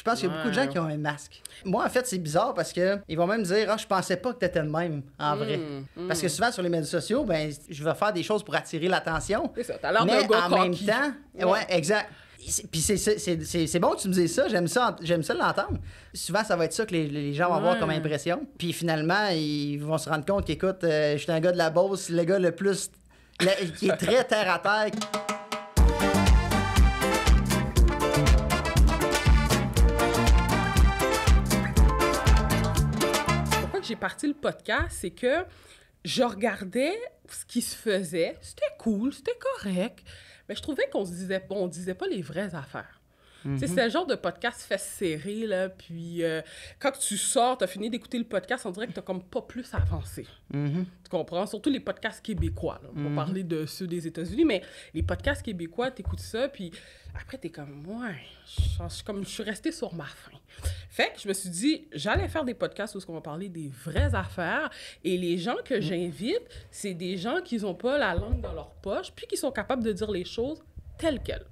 Je pense qu'il y a beaucoup de gens qui ont un masque. Moi, en fait, c'est bizarre parce que ils vont même dire Ah, je pensais pas que t'étais le même, en vrai. Hmm, hmm. Parce que souvent, sur les médias sociaux, ben, je vais faire des choses pour attirer l'attention. t'as l'air Mais en même temps, ouais, exact. Puis c'est bon que tu me dises ça, j'aime ça, j'aime ça l'entendre. Souvent, ça va être ça que les, gens vont avoir comme impression. Puis finalement, ils vont se rendre compte qu'écoute, euh, je suis un gars de la Beauce, le gars le plus. qui est très terre à terre. j'ai parti le podcast, c'est que je regardais ce qui se faisait. C'était cool, c'était correct. Mais je trouvais qu'on ne disait, disait pas les vraies affaires. Mm-hmm. C'est ce genre de podcast fait serré, là, puis euh, quand tu sors, tu as fini d'écouter le podcast, on dirait que tu comme pas plus avancé. Mm-hmm. Tu comprends? Surtout les podcasts québécois, là, On mm-hmm. parler de ceux des États-Unis, mais les podcasts québécois, tu écoutes ça, puis après, tu es comme, ouais, je suis comme, je suis restée sur ma faim. Fait que je me suis dit, j'allais faire des podcasts où on va parler des vraies affaires, et les gens que j'invite, c'est des gens qui n'ont pas la langue dans leur poche, puis qui sont capables de dire les choses telles quelles.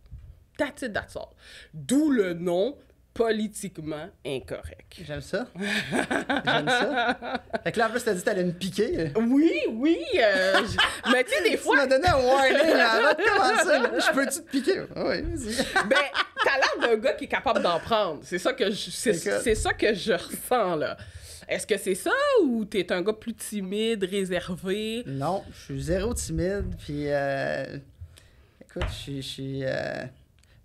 That's it, that's all. D'où le nom politiquement incorrect. J'aime ça. J'aime ça. Fait que là, plus, t'as dit que t'allais me piquer. Oui, oui. Euh, mais tu sais, des fois... Tu m'as donné un warning avant de Je peux-tu te piquer? Ah oui, vas-y. ben, t'as l'air d'un gars qui est capable d'en prendre. C'est ça que je... C'est ça que je ressens, là. Est-ce que c'est ça ou t'es un gars plus timide, réservé? Non, je suis zéro timide, puis... Euh... Écoute, je suis... Euh,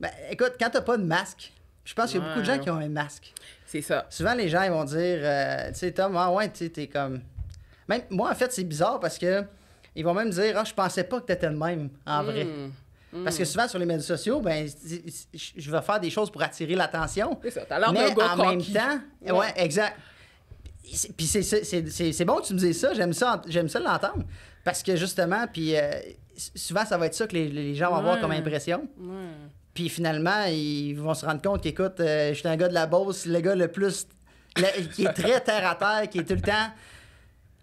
ben, écoute, quand t'as pas de masque, je pense qu'il y a beaucoup de gens qui ont un masque. C'est ça. Souvent, les gens, ils vont dire, euh, tu sais, Tom, ah ouais, tu t'es comme. Même moi, en fait, c'est bizarre parce que ils vont même dire, ah, je pensais pas que t'étais le même, en hmm. vrai. Hmm. Parce que souvent sur les médias sociaux, ben, je vais faire des choses pour attirer l'attention. C'est ça, t'as l'air Mais en même temps, ouais, exact. Puis c'est bon que tu me dises ça, j'aime ça, j'aime ça l'entendre. Parce que justement, puis euh, souvent ça va être ça que les, gens vont avoir comme impression. Puis finalement, ils vont se rendre compte qu'écoute, euh, je suis un gars de la Beauce, le gars le plus. qui est très terre à terre, qui est tout le temps.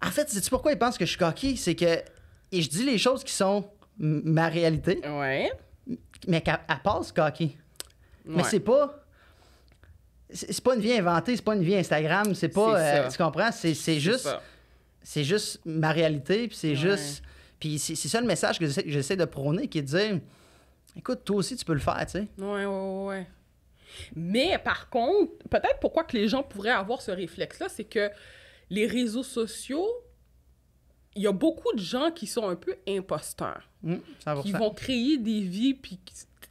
En fait, sais-tu pourquoi ils pensent que je suis coquille? C'est que. Et je dis les choses qui sont ma réalité, Ouais. mais à passent passe Mais c'est pas. C'est pas une vie inventée, c'est pas une vie Instagram, c'est pas. Euh, tu comprends? C'est juste. C'est juste ma réalité, puis c'est juste. Puis c'est ça le message que j'essaie- j'essaie de prôner, qui est de dire Écoute, toi aussi, tu peux le faire, tu sais. Ouais, ouais, ouais. Mais par contre, peut-être pourquoi que les gens pourraient avoir ce réflexe-là, c'est que les réseaux sociaux, il y a beaucoup de gens qui sont un peu imposteurs. Mmh, qui vont créer des vies, puis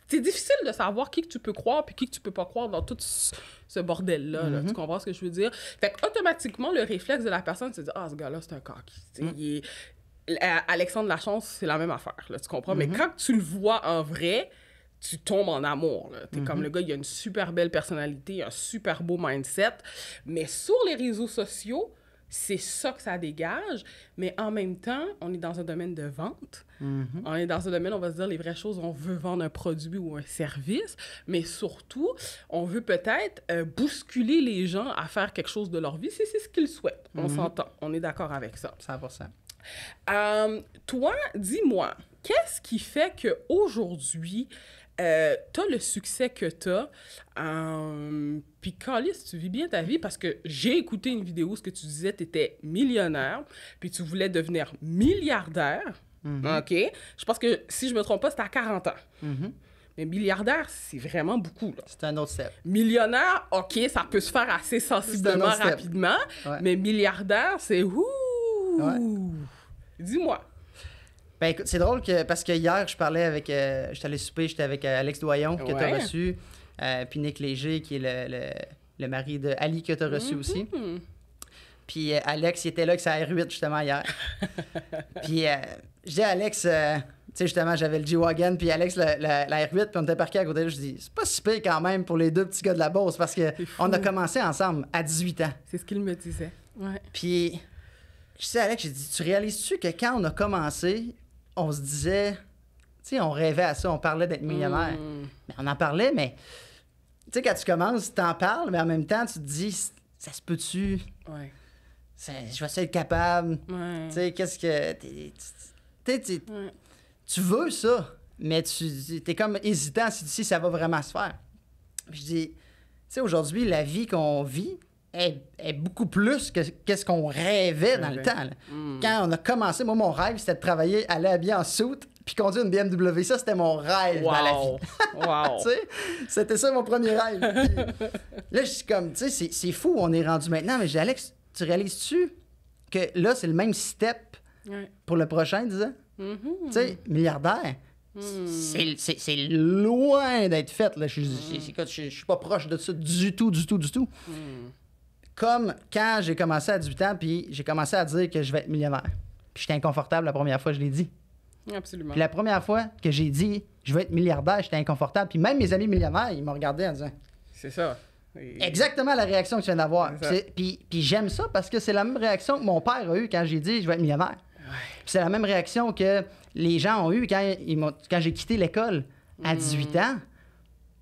c'est difficile de savoir qui que tu peux croire puis qui que tu peux pas croire dans tout ce bordel-là. Tu mmh. comprends ce que je veux dire? Fait automatiquement, le réflexe de la personne, c'est de Ah, ce gars-là, c'est un coq. Mmh. Alexandre Lachance, c'est la même affaire, là, tu comprends? Mais mhm. quand tu le vois en vrai, tu tombes en amour. T'es comme mhm. le gars, il a une super belle personnalité, un super beau mindset. Mais sur les réseaux sociaux, c'est ça que ça dégage. Mais en même temps, on est dans un domaine de vente. Mhm. On est dans un domaine, on va se dire les vraies choses. On veut vendre un produit ou un service, mais surtout, on veut peut-être euh, bousculer les gens à faire quelque chose de leur vie si c'est ce qu'ils souhaitent. On s'entend. On est d'accord avec ça. Ça va, ça. Euh, toi, dis-moi, qu'est-ce qui fait qu'aujourd'hui, euh, as le succès que t'as, euh, puis si tu vis bien ta vie parce que j'ai écouté une vidéo où ce que tu disais, étais millionnaire, puis tu voulais devenir milliardaire, mm-hmm. OK? Je pense que, si je me trompe pas, c'était à 40 ans. Mm-hmm. Mais milliardaire, c'est vraiment beaucoup. C'est un autre step. Millionnaire, OK, ça peut se faire assez sensiblement rapidement, mais milliardaire, c'est ouh! Ouais. Dis-moi. Ben écoute, c'est drôle que, parce que hier, je parlais avec. Euh, j'étais allé souper, j'étais avec euh, Alex Doyon, que t'as tu as reçu, euh, puis Nick Léger, qui est le, mari de Ali, que tu as reçu aussi. Mm-hmm. Puis Alex, il était là avec sa R8, justement, hier. puis je dis Alex, tu sais, justement, j'avais le G-Wagon, puis Alex, la R8, puis on était parqués à côté Je dis, c'est pas super quand même pour les deux petits gars de la Beauce, parce que on a commencé ensemble à 18 ans. C'est ce qu'il me disait. Ouais. Puis je sais, Alex, j'ai dit, tu réalises-tu que quand on a commencé, on se disait, tu sais, on rêvait à ça, on parlait d'être millionnaire. Hmm. on en parlait, mais tu sais, quand tu commences, tu en parles, mais en même temps, tu te dis, ça se peut-tu? Ouais. Je vais ça être capable. Tu sais, qu'est-ce que. Tu tu veux ça, mais tu es comme hésitant si, ça va vraiment se faire. je dis, tu sais, aujourd'hui, la vie qu'on vit, est, beaucoup plus que qu'est-ce qu'on rêvait dans le temps. Hmm. Quand on a commencé, moi, mon rêve, c'était de travailler, aller habiller en soute puis conduire une BMW. Ça, c'était mon rêve dans la vie. wow. tu c'était ça mon premier rêve. là, je suis comme, tu sais, c'est fou, on est rendu maintenant. Mais j'ai Alex, tu réalises-tu que là, c'est le même step pour le prochain, disons? Mm-hmm. Tu sais, milliardaire. Mm. C'est loin d'être fait. Là. Mm. Je, suis pas proche de ça du tout, du tout, du tout. Mm comme quand j'ai commencé à 18 ans, puis j'ai commencé à dire que je vais être millionnaire. Puis j'étais inconfortable la première fois que je l'ai dit. Absolument. Puis la première fois que j'ai dit je vais être milliardaire, j'étais inconfortable. Puis même mes amis millionnaires, ils m'ont regardé en disant C'est ça. Exactement la réaction que tu viens d'avoir. Puis, j'aime ça parce que c'est la même réaction que mon père a eu quand j'ai dit je vais être millionnaire. Ouais. c'est la même réaction que les gens ont eue quand, j'ai quitté l'école à 18 mm. ans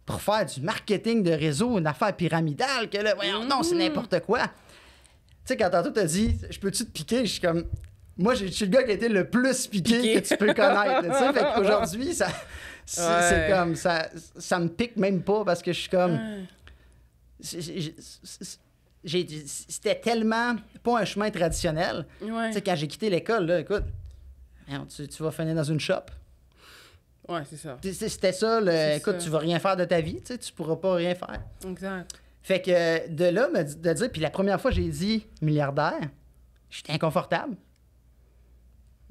pour faire du marketing de réseau, une affaire pyramidale, que là, voyons, non, c'est mmh. n'importe quoi. Tu sais, quand tantôt t'as dit, je peux-tu te piquer? Je suis comme, moi, je suis le gars qui a été le plus piqué, que tu peux connaître. tu sais, fait qu'aujourd'hui, ça, c'est, comme, ça, ça me pique même pas parce que je suis comme. j'ai c'était tellement pas un chemin traditionnel. Tu sais, quand j'ai quitté l'école, là, écoute, tu vas finir dans une shop. Ouais, c'est ça. C'était ça, le, écoute, tu vas rien faire de ta vie, tu sais, tu pourras pas rien faire. Exact. Fait que de là, de dire, puis la première fois, j'ai dit milliardaire, j'étais inconfortable.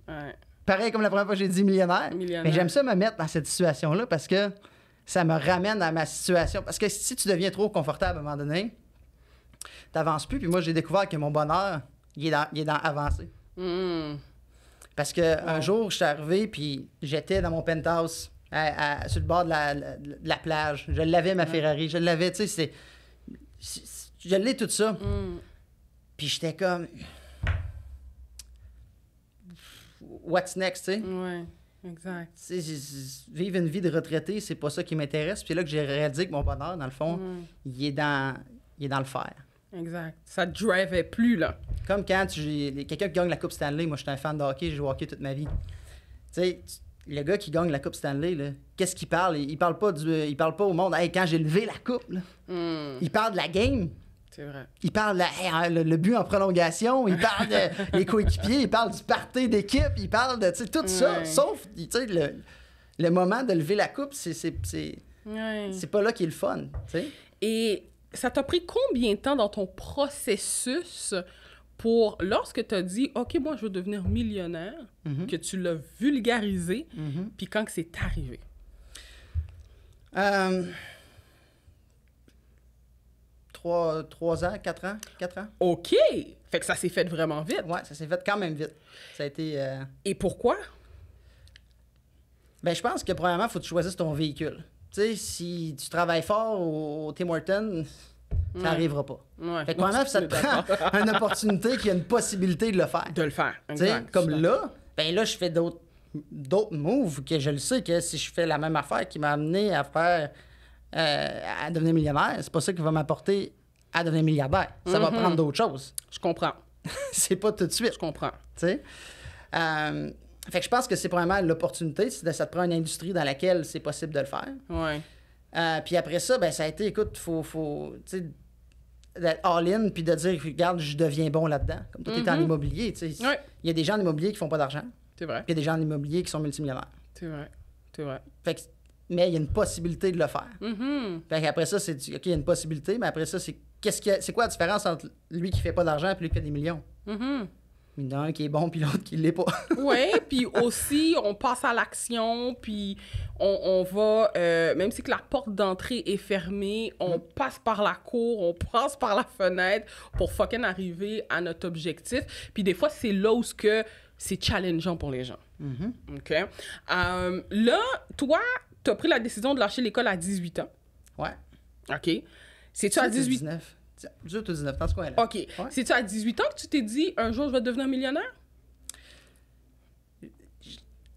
Ouais. Pareil comme la première fois que j'ai dit millionnaire. Mais j'aime ça me mettre dans cette situation-là parce que ça me ramène à ma situation. Parce que si tu deviens trop confortable à un moment donné, t'avances plus. Puis moi, j'ai découvert que mon bonheur, il est dans, est dans avancer. Mm. Parce qu'un un jour, je suis arrivé, puis j'étais dans mon penthouse, à, sur le bord de la, plage. Je l'avais, ma Ferrari. Je l'avais, tu sais, Je l'ai tout ça. Mm. Puis j'étais comme. What's next, tu sais? Exact. vivre une vie de retraité, c'est pas ça qui m'intéresse. Puis là que j'ai réalisé que mon bonheur, dans le fond, mm. il, est dans, il est dans le faire. Exact. Ça ne drivait plus, là. Comme quand quelqu'un qui gagne la Coupe Stanley, moi, je suis un fan de hockey, j'ai joué hockey toute ma vie. Tu sais, le gars qui gagne la Coupe Stanley, qu'est-ce qu'il parle? Il, il, parle pas du, euh, il parle pas au monde. Hey, quand j'ai levé la Coupe, là. Hmm. il parle de la game. C'est vrai. Il parle de hein, le, but en prolongation, il parle des coéquipiers, il parle du party d'équipe, il parle de tout ça. Sauf le, le moment de lever la Coupe, c'est, c'est, pas là qui est le fun. sais Et ça t'a pris combien de temps dans ton processus pour, lorsque tu as dit, OK, moi, je veux devenir millionnaire, mm-hmm. que tu l'as vulgarisé, mm-hmm. puis quand que c'est arrivé? Euh, trois, ans, quatre ans, quatre ans. OK! Fait que ça s'est fait vraiment vite. Oui, ça s'est fait quand même vite. Ça a été... Euh, Et pourquoi? Ben, je pense que, premièrement, il faut que tu choisisses ton véhicule si tu travailles fort au, Tim Hortons, ça n'arrivera pas. Fait que ça te prend une opportunité qui a une possibilité de le faire. De le faire. sais, comme là, ben là, je fais d'autres d'autres moves que je le sais que si je fais la même affaire qui m'a amené à faire euh, à devenir milliardaire, c'est pas ça qui va m'apporter à devenir milliardaire. Ça va mm-hmm. prendre d'autres choses. Je comprends. c'est pas tout de suite. Je comprends. Tu sais. Euh, fait que je pense que c'est probablement l'opportunité, ça te prend une industrie dans laquelle c'est possible de le faire. Ouais. Euh, puis après ça, ben ça a été, écoute, faut, faut d'être all-in, puis de dire, regarde, je deviens bon là-dedans. Comme toi, mm-hmm. tu en immobilier, Il y a des gens en immobilier qui font pas d'argent. C'est vrai. il y a des gens en immobilier qui sont multimillionnaires. C'est vrai. C'est vrai. Fait que, mais il y a une possibilité de le faire. Mm Fait ça, c'est, OK, il y a une possibilité, mais après ça, c'est, qu'est-ce c'est quoi la différence entre lui qui fait pas d'argent et lui qui fait des millions? Mm-hmm d'un qui est bon, puis l'autre qui l'est pas. oui, puis aussi, on passe à l'action, puis on, on, va, euh, même si que la porte d'entrée est fermée, on mm. passe par la cour, on passe par la fenêtre pour fucking arriver à notre objectif. Puis des fois, c'est là où c'est challengeant pour les gens. Mm-hmm. Euh, là, toi, tu as pris la décision de lâcher l'école à 18 ans. Ouais. OK. C'est-tu à 18... 19. 18 ou 19, ans, c'est quoi? là OK. C'est-tu à 18 ans que tu t'es dit un jour je vais devenir millionnaire?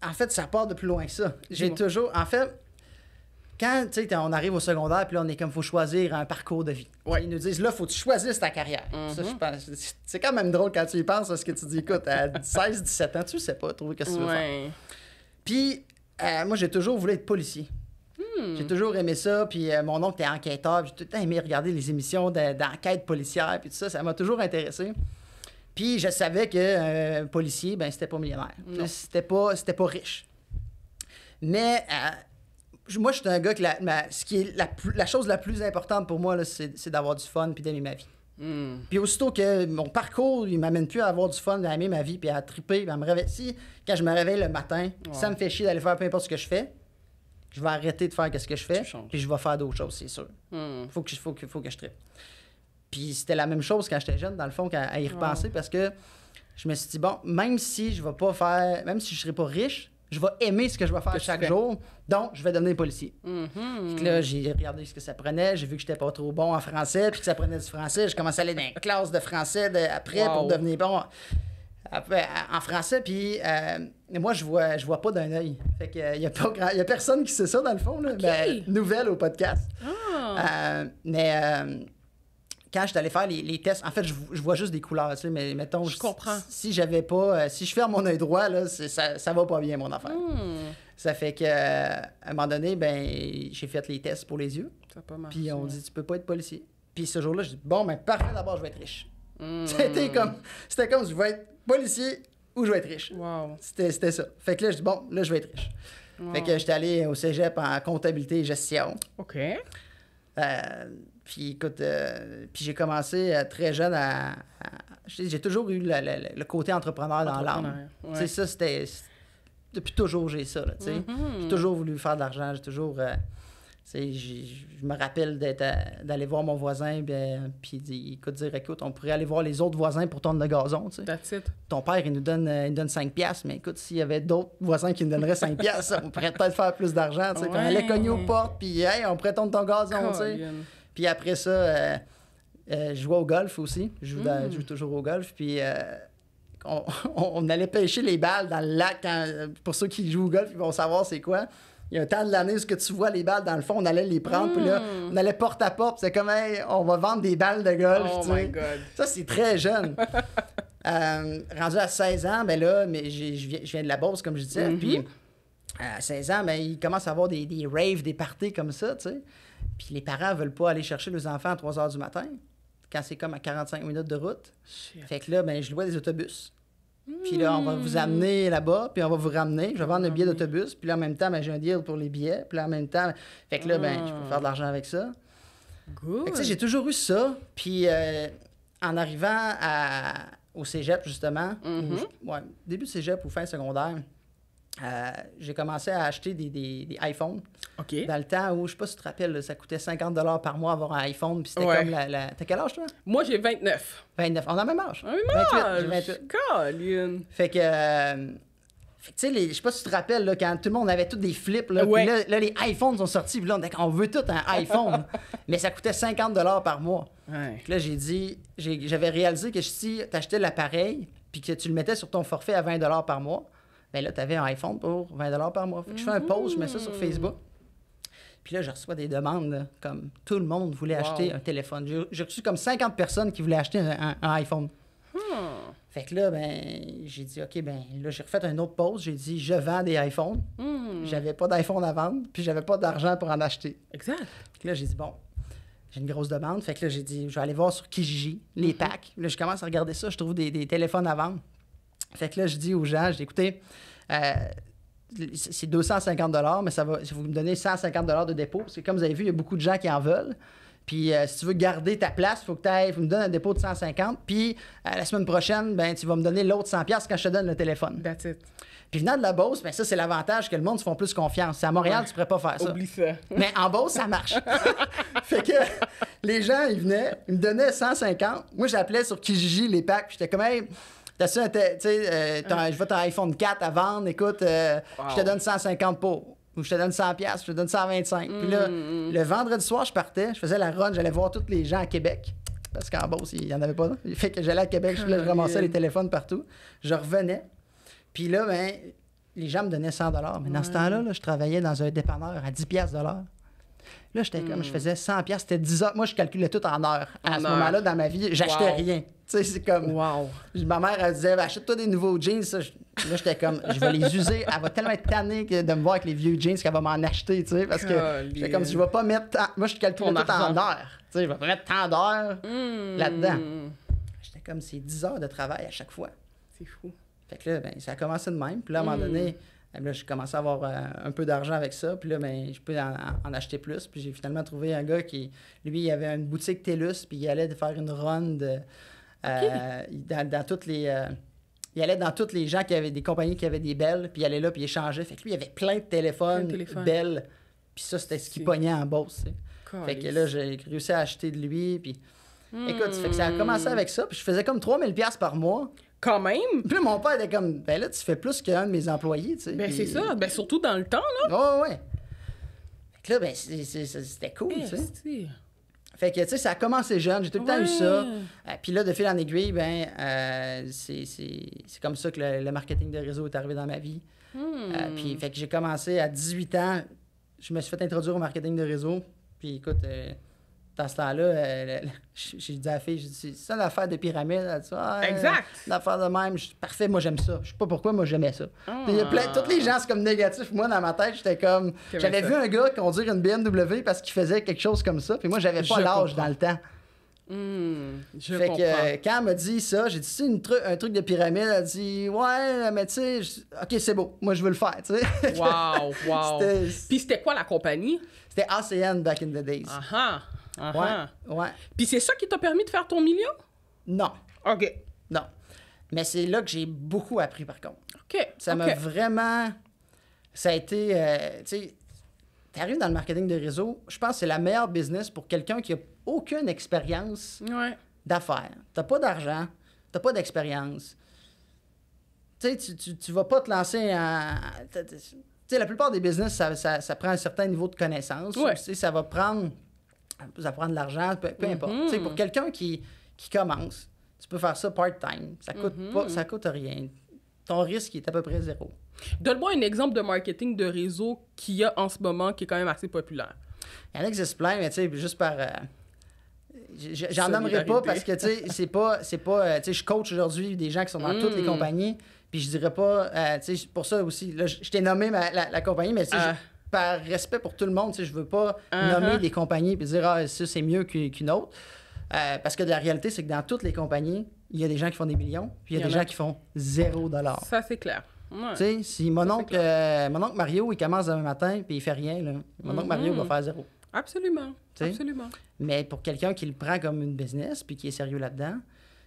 En fait, ça part de plus loin que ça. J'ai toujours. En fait, quand on arrive au secondaire, puis là, on est comme, faut choisir un parcours de vie. Ouais. Ils nous disent, là, faut que tu choisisses ta carrière. Mhm. c'est quand même drôle quand tu y penses, parce que tu dis, écoute, à 16, 17 ans, tu sais pas trop ce que tu veux faire. Puis, euh, moi, j'ai toujours voulu être policier. J'ai hmm. toujours aimé ça. Puis euh, mon oncle était enquêteur. J'ai tout aimé regarder les émissions d'enquête policière. Puis tout ça, ça m'a toujours intéressé. Puis je savais que euh, policier, ben c'était pas millionnaire. C'était pas, pas riche. Mais euh, moi, je suis un gars que la, ce qui est la, chose la plus importante pour moi, c'est d'avoir du fun puis d'aimer ma vie. Hmm. Puis aussitôt que mon parcours, il m'amène plus à avoir du fun, à aimer ma vie, puis à triper, puis à me réveiller. Si, quand je me réveille le matin, ça me fait chier d'aller faire peu importe ce que je fais je vais arrêter de faire ce que je fais, puis je vais faire d'autres choses, c'est sûr. Hmm. Faut, que, faut, que, faut que je tripe. Puis c'était la même chose quand j'étais jeune, dans le fond, à, y repenser, parce que je me suis dit, bon, même si je vais pas faire, même si je serai pas riche, je vais aimer ce que je vais faire chaque jour, donc je vais devenir policier. Mm-hmm. là, j'ai regardé ce que ça prenait, j'ai vu que j'étais pas trop bon en français, puis que ça prenait du français, je commençais à aller dans une classe de français après pour devenir bon en français, puis euh, moi, je vois, je vois pas d'un œil. Fait qu'il n'y euh, a, y a personne qui sait ça, dans le fond. Là. Ben, nouvelle au podcast. Ah. Euh, mais quand je suis allé faire les, tests, en fait, je, vois juste des couleurs, mais mettons... Je comprends. Si, j'avais pas... si je ferme mon œil droit, là, ça, ça va pas bien, mon affaire. Hmm. Ça fait que un moment donné, ben j'ai fait les tests pour les yeux. Puis on dit, tu peux pas être policier. Puis ce jour-là, je dis, bon, mais ben, parfait, d'abord, je vais être riche. Hmm. C'était comme, c'était comme, je vais être policier ou je vais être riche. Wow. C'était ça. Fait que là, je dis, bon, là, je vais être riche. Fait que euh, j'étais allé au cégep en comptabilité et gestion. OK. Euh, puis écoute, euh, puis j'ai commencé très jeune à. j'ai toujours eu le, côté entrepreneur, dans l'âme. c'est ça, c'était. Depuis toujours, j'ai ça. tu sais. Mm-hmm. J'ai toujours voulu faire de l'argent. J'ai toujours. Je me rappelle d'aller voir mon voisin, ben, puis il écoute, dire écoute, on pourrait aller voir les autres voisins pour tourner le gazon. tu sais Ton père, il nous donne, euh, donne 5 piastres, mais écoute, s'il y avait d'autres voisins qui nous donneraient 5 piastres, on pourrait peut-être faire plus d'argent. On allait cogner aux portes, puis hey, on pourrait tourner ton gazon. Puis après ça, euh, euh, je jouais au golf aussi. Je joue, mm. toujours au golf. Puis. on, on, allait pêcher les balles dans le lac. Hein. pour ceux qui jouent au golf, ils vont savoir c'est quoi. Il y a un temps de l'année où que tu vois les balles dans le fond, on allait les prendre, puis là, hmm. on allait porte à porte. C'est comme, on va vendre des balles de golf. Oh my Ça, c'est très jeune. Euh, rendu à 16 ans, ben là, mais je viens de la bourse, comme je disais. Mm-hmm. Puis euh, à 16 ans, ben, il commence à avoir des, des raves, des parties comme ça, tu sais. Puis les parents veulent pas aller chercher leurs enfants à 3 h du matin, quand c'est comme à 45 minutes de route. Fait que là, ben, je louais des autobus. Puis là, on va vous hmm. amener là-bas, puis on va vous ramener. Je vais vendre le billet ah d'autobus. Puis là, en même temps, ben, j'ai un deal pour les billets. Puis là, en même temps, fait que là, ben, je peux ah. faire de l'argent avec ça. Good. J'ai toujours eu ça. Puis euh, en arrivant au cégep, justement, mm-hmm. ouais, début de cégep ou fin secondaire, euh, j'ai commencé à acheter des, des, des iPhones. Dans le temps où, je sais pas si tu te rappelles, ça coûtait 50 par mois avoir un iPhone. Puis c'était comme la. T'as quel âge, toi? Moi, j'ai 29. 29. On a même âge. même âge. 28. Euh, fait que. tu sais, je sais pas si tu te rappelles, là, quand tout le monde avait tous des flips, là, là, les iPhones sont sortis, là, on, veut tout un iPhone, mais ça coûtait 50 par mois. là, j'ai dit, j'avais réalisé que si tu achetais l'appareil, puis que tu le mettais sur ton forfait à 20 par mois, ben là, tu avais un iPhone pour 20 par mois. Fait je fais un post, je mets ça sur mm-hmm. Facebook. Puis là, je reçois des demandes, comme tout le monde voulait acheter un téléphone. J'ai reçu comme 50 personnes qui voulaient acheter un, iPhone. Hmm. Fait que là, ben, j'ai dit, OK, ben là, j'ai refait un autre pause. J'ai dit, je vends des iPhones. Hmm. J'avais pas d'iPhone à vendre, puis j'avais pas d'argent pour en acheter. Exact. Puis là, j'ai dit, bon, j'ai une grosse demande. Fait que là, j'ai dit, je vais aller voir sur Kijiji, les mm-hmm. packs. Là, je commence à regarder ça, je trouve des téléphones à vendre. Fait que là, je dis aux gens, je dis, écoutez, euh, c'est 250 mais ça va, vous me donnez 150 de dépôt, parce que comme vous avez vu, il y a beaucoup de gens qui en veulent. Puis euh, si tu veux garder ta place, il faut que tu ailles, il faut me donner un dépôt de 150. Puis euh, la semaine prochaine, ben, tu vas me donner l'autre 100 quand je te donne le téléphone. That's it. Puis venant de la Beauce, ben, ça, c'est l'avantage que le monde se font plus confiance. C'est À Montréal, tu tu pourrais pas faire ça. Oublie ça. Mais en Beauce, ça marche. fait que les gens, ils venaient, ils me donnaient 150. Moi, j'appelais sur Kijiji les packs. J'étais quand même tu sais, euh, je vois ton iPhone 4 à vendre, écoute, euh, je te donne 150 pour. Ou je te donne 100 pièces, je te donne 125. puis là, mm, mm, mm. le vendredi soir, je partais, je faisais la run, j'allais voir tous les gens à Québec. Parce qu'en Beauce, il n'y en avait pas. Fait que j'allais à Québec, je, ramassais les téléphones partout. Je revenais. Puis là, ben, les gens me donnaient 100 Mais dans ce temps-là, je travaillais dans un dépanneur à 10 de Là, j'étais comme, je hmm. faisais 100 pièces, c'était 10 heures. Moi, je calculais tout en heures. À ce moment-là, dans ma vie, j'achetais rien. Tu sais, c'est comme. Wow. Ma mère, elle disait, achète-toi des nouveaux jeans. Là, j'étais comme, je vais les user. Elle va tellement être tannée de me voir avec les vieux jeans qu'elle va m'en acheter, tu sais, parce que c'est comme, je vais pas mettre. Moi, je calcule tout en heures. Tu sais, je vais pas mettre tant d'heures hmm. là-dedans. J'étais comme, c'est 10 heures de travail à chaque fois. C'est fou. Fait que là, ben, ça a commencé de même. Puis là, à un moment hmm. donné, et là, j'ai commencé à avoir euh, un peu d'argent avec ça. Puis là, ben, je peux en, acheter plus. Puis j'ai finalement trouvé un gars qui, lui, il avait une boutique TELUS, puis il allait faire une run euh, dans, toutes les... Euh, il allait dans toutes les gens qui avaient des compagnies qui avaient des belles, puis il allait là, puis il échangeait. Fait que lui, il avait plein de téléphones, belles. Puis ça, c'était ce qui pognait en bourse. Fait que là, j'ai réussi à acheter de lui, puis... Hmm. Écoute, ça a commencé avec ça, puis je faisais comme 3000 par mois quand même. Puis mon père était comme, ben là, tu fais plus qu'un de mes employés, tu sais. Ben, c'est ça. Ben, surtout dans le temps, là. Oh, ouais. Fait que là, ben, c'était cool, tu sais. Fait que, tu sais, ça a commencé jeune. J'ai tout le temps eu ça. Euh, puis là, de fil en aiguille, ben, euh, c'est comme ça que le, marketing de réseau est arrivé dans ma vie. Hmm. Euh, puis, fait que j'ai commencé à 18 ans. Je me suis fait introduire au marketing de réseau. Puis, écoute à ce temps-là, euh, j'ai dit à la fille, ça l'affaire de pyramide. exact. Euh, l'affaire de même, parfait, moi j'aime ça. Je sais pas pourquoi, moi j'aimais ça. Ah. toutes les gens, c'est comme négatif. Moi, dans ma tête, j'étais comme. J'avais vu un gars conduire une BMW parce qu'il faisait quelque chose comme ça. Puis moi, j'avais pas l'âge dans le temps. Hmm, je que euh, quand elle m'a dit ça, j'ai dit c'est une truc un truc de pyramide. Elle a dit ouais, mais tu sais, ok c'est beau, moi je veux le faire. Tu sais. Wow, wow. Puis c'était quoi la compagnie C'était ACN back in the days. Ah, ah. Uh-huh. Ouais. Puis c'est ça qui t'a permis de faire ton million? Non. OK. Non. Mais c'est là que j'ai beaucoup appris, par contre. OK. Ça m'a vraiment. Ça a été. Euh, tu sais, t'arrives dans le marketing de réseau, je pense que c'est la meilleure business pour quelqu'un qui a aucune expérience ouais. d'affaires. T'as pas d'argent, t'as pas d'expérience. Tu sais, tu, tu vas pas te lancer en. Tu sais, la plupart des business, ça, prend un certain niveau de connaissance. sais, Ça va prendre ça prend de l'argent, peu, ben, importe. Hmm. Tu sais, importe. Pour quelqu'un qui, qui commence, tu peux faire ça part-time. Ça coûte mhm. ça coûte rien. Ton risque est à peu près zéro. Donne-moi un exemple de marketing de réseau qu'il y a en ce moment qui est quand même assez populaire. Il y en a qui se plaignent, mais tu sais, juste par. Euh, j'en nommerai pas parce que, tu sais, c'est pas. C'est pas euh, tu sais, je coach aujourd'hui des gens qui sont dans toutes les hmm. compagnies. Puis je dirais pas. Euh, tu sais, pour ça aussi, là, je t'ai nommé la, compagnie, mais tu sais, ah par respect pour tout le monde, je veux pas uh-huh. nommer des compagnies et dire ah, c'est mieux qu'une autre. Euh, parce que la réalité, c'est que dans toutes les compagnies, il y a des gens qui font des millions, puis il y a, des gens qui font zéro dollar. Ça, c'est clair. Tu sais, si mon oncle, euh, mon oncle Mario, il commence demain matin, puis il fait rien, là. mon oncle Mario va mm-hmm. faire zéro. Absolument. Absolument. Mais pour quelqu'un qui le prend comme une business, puis qui est sérieux là-dedans,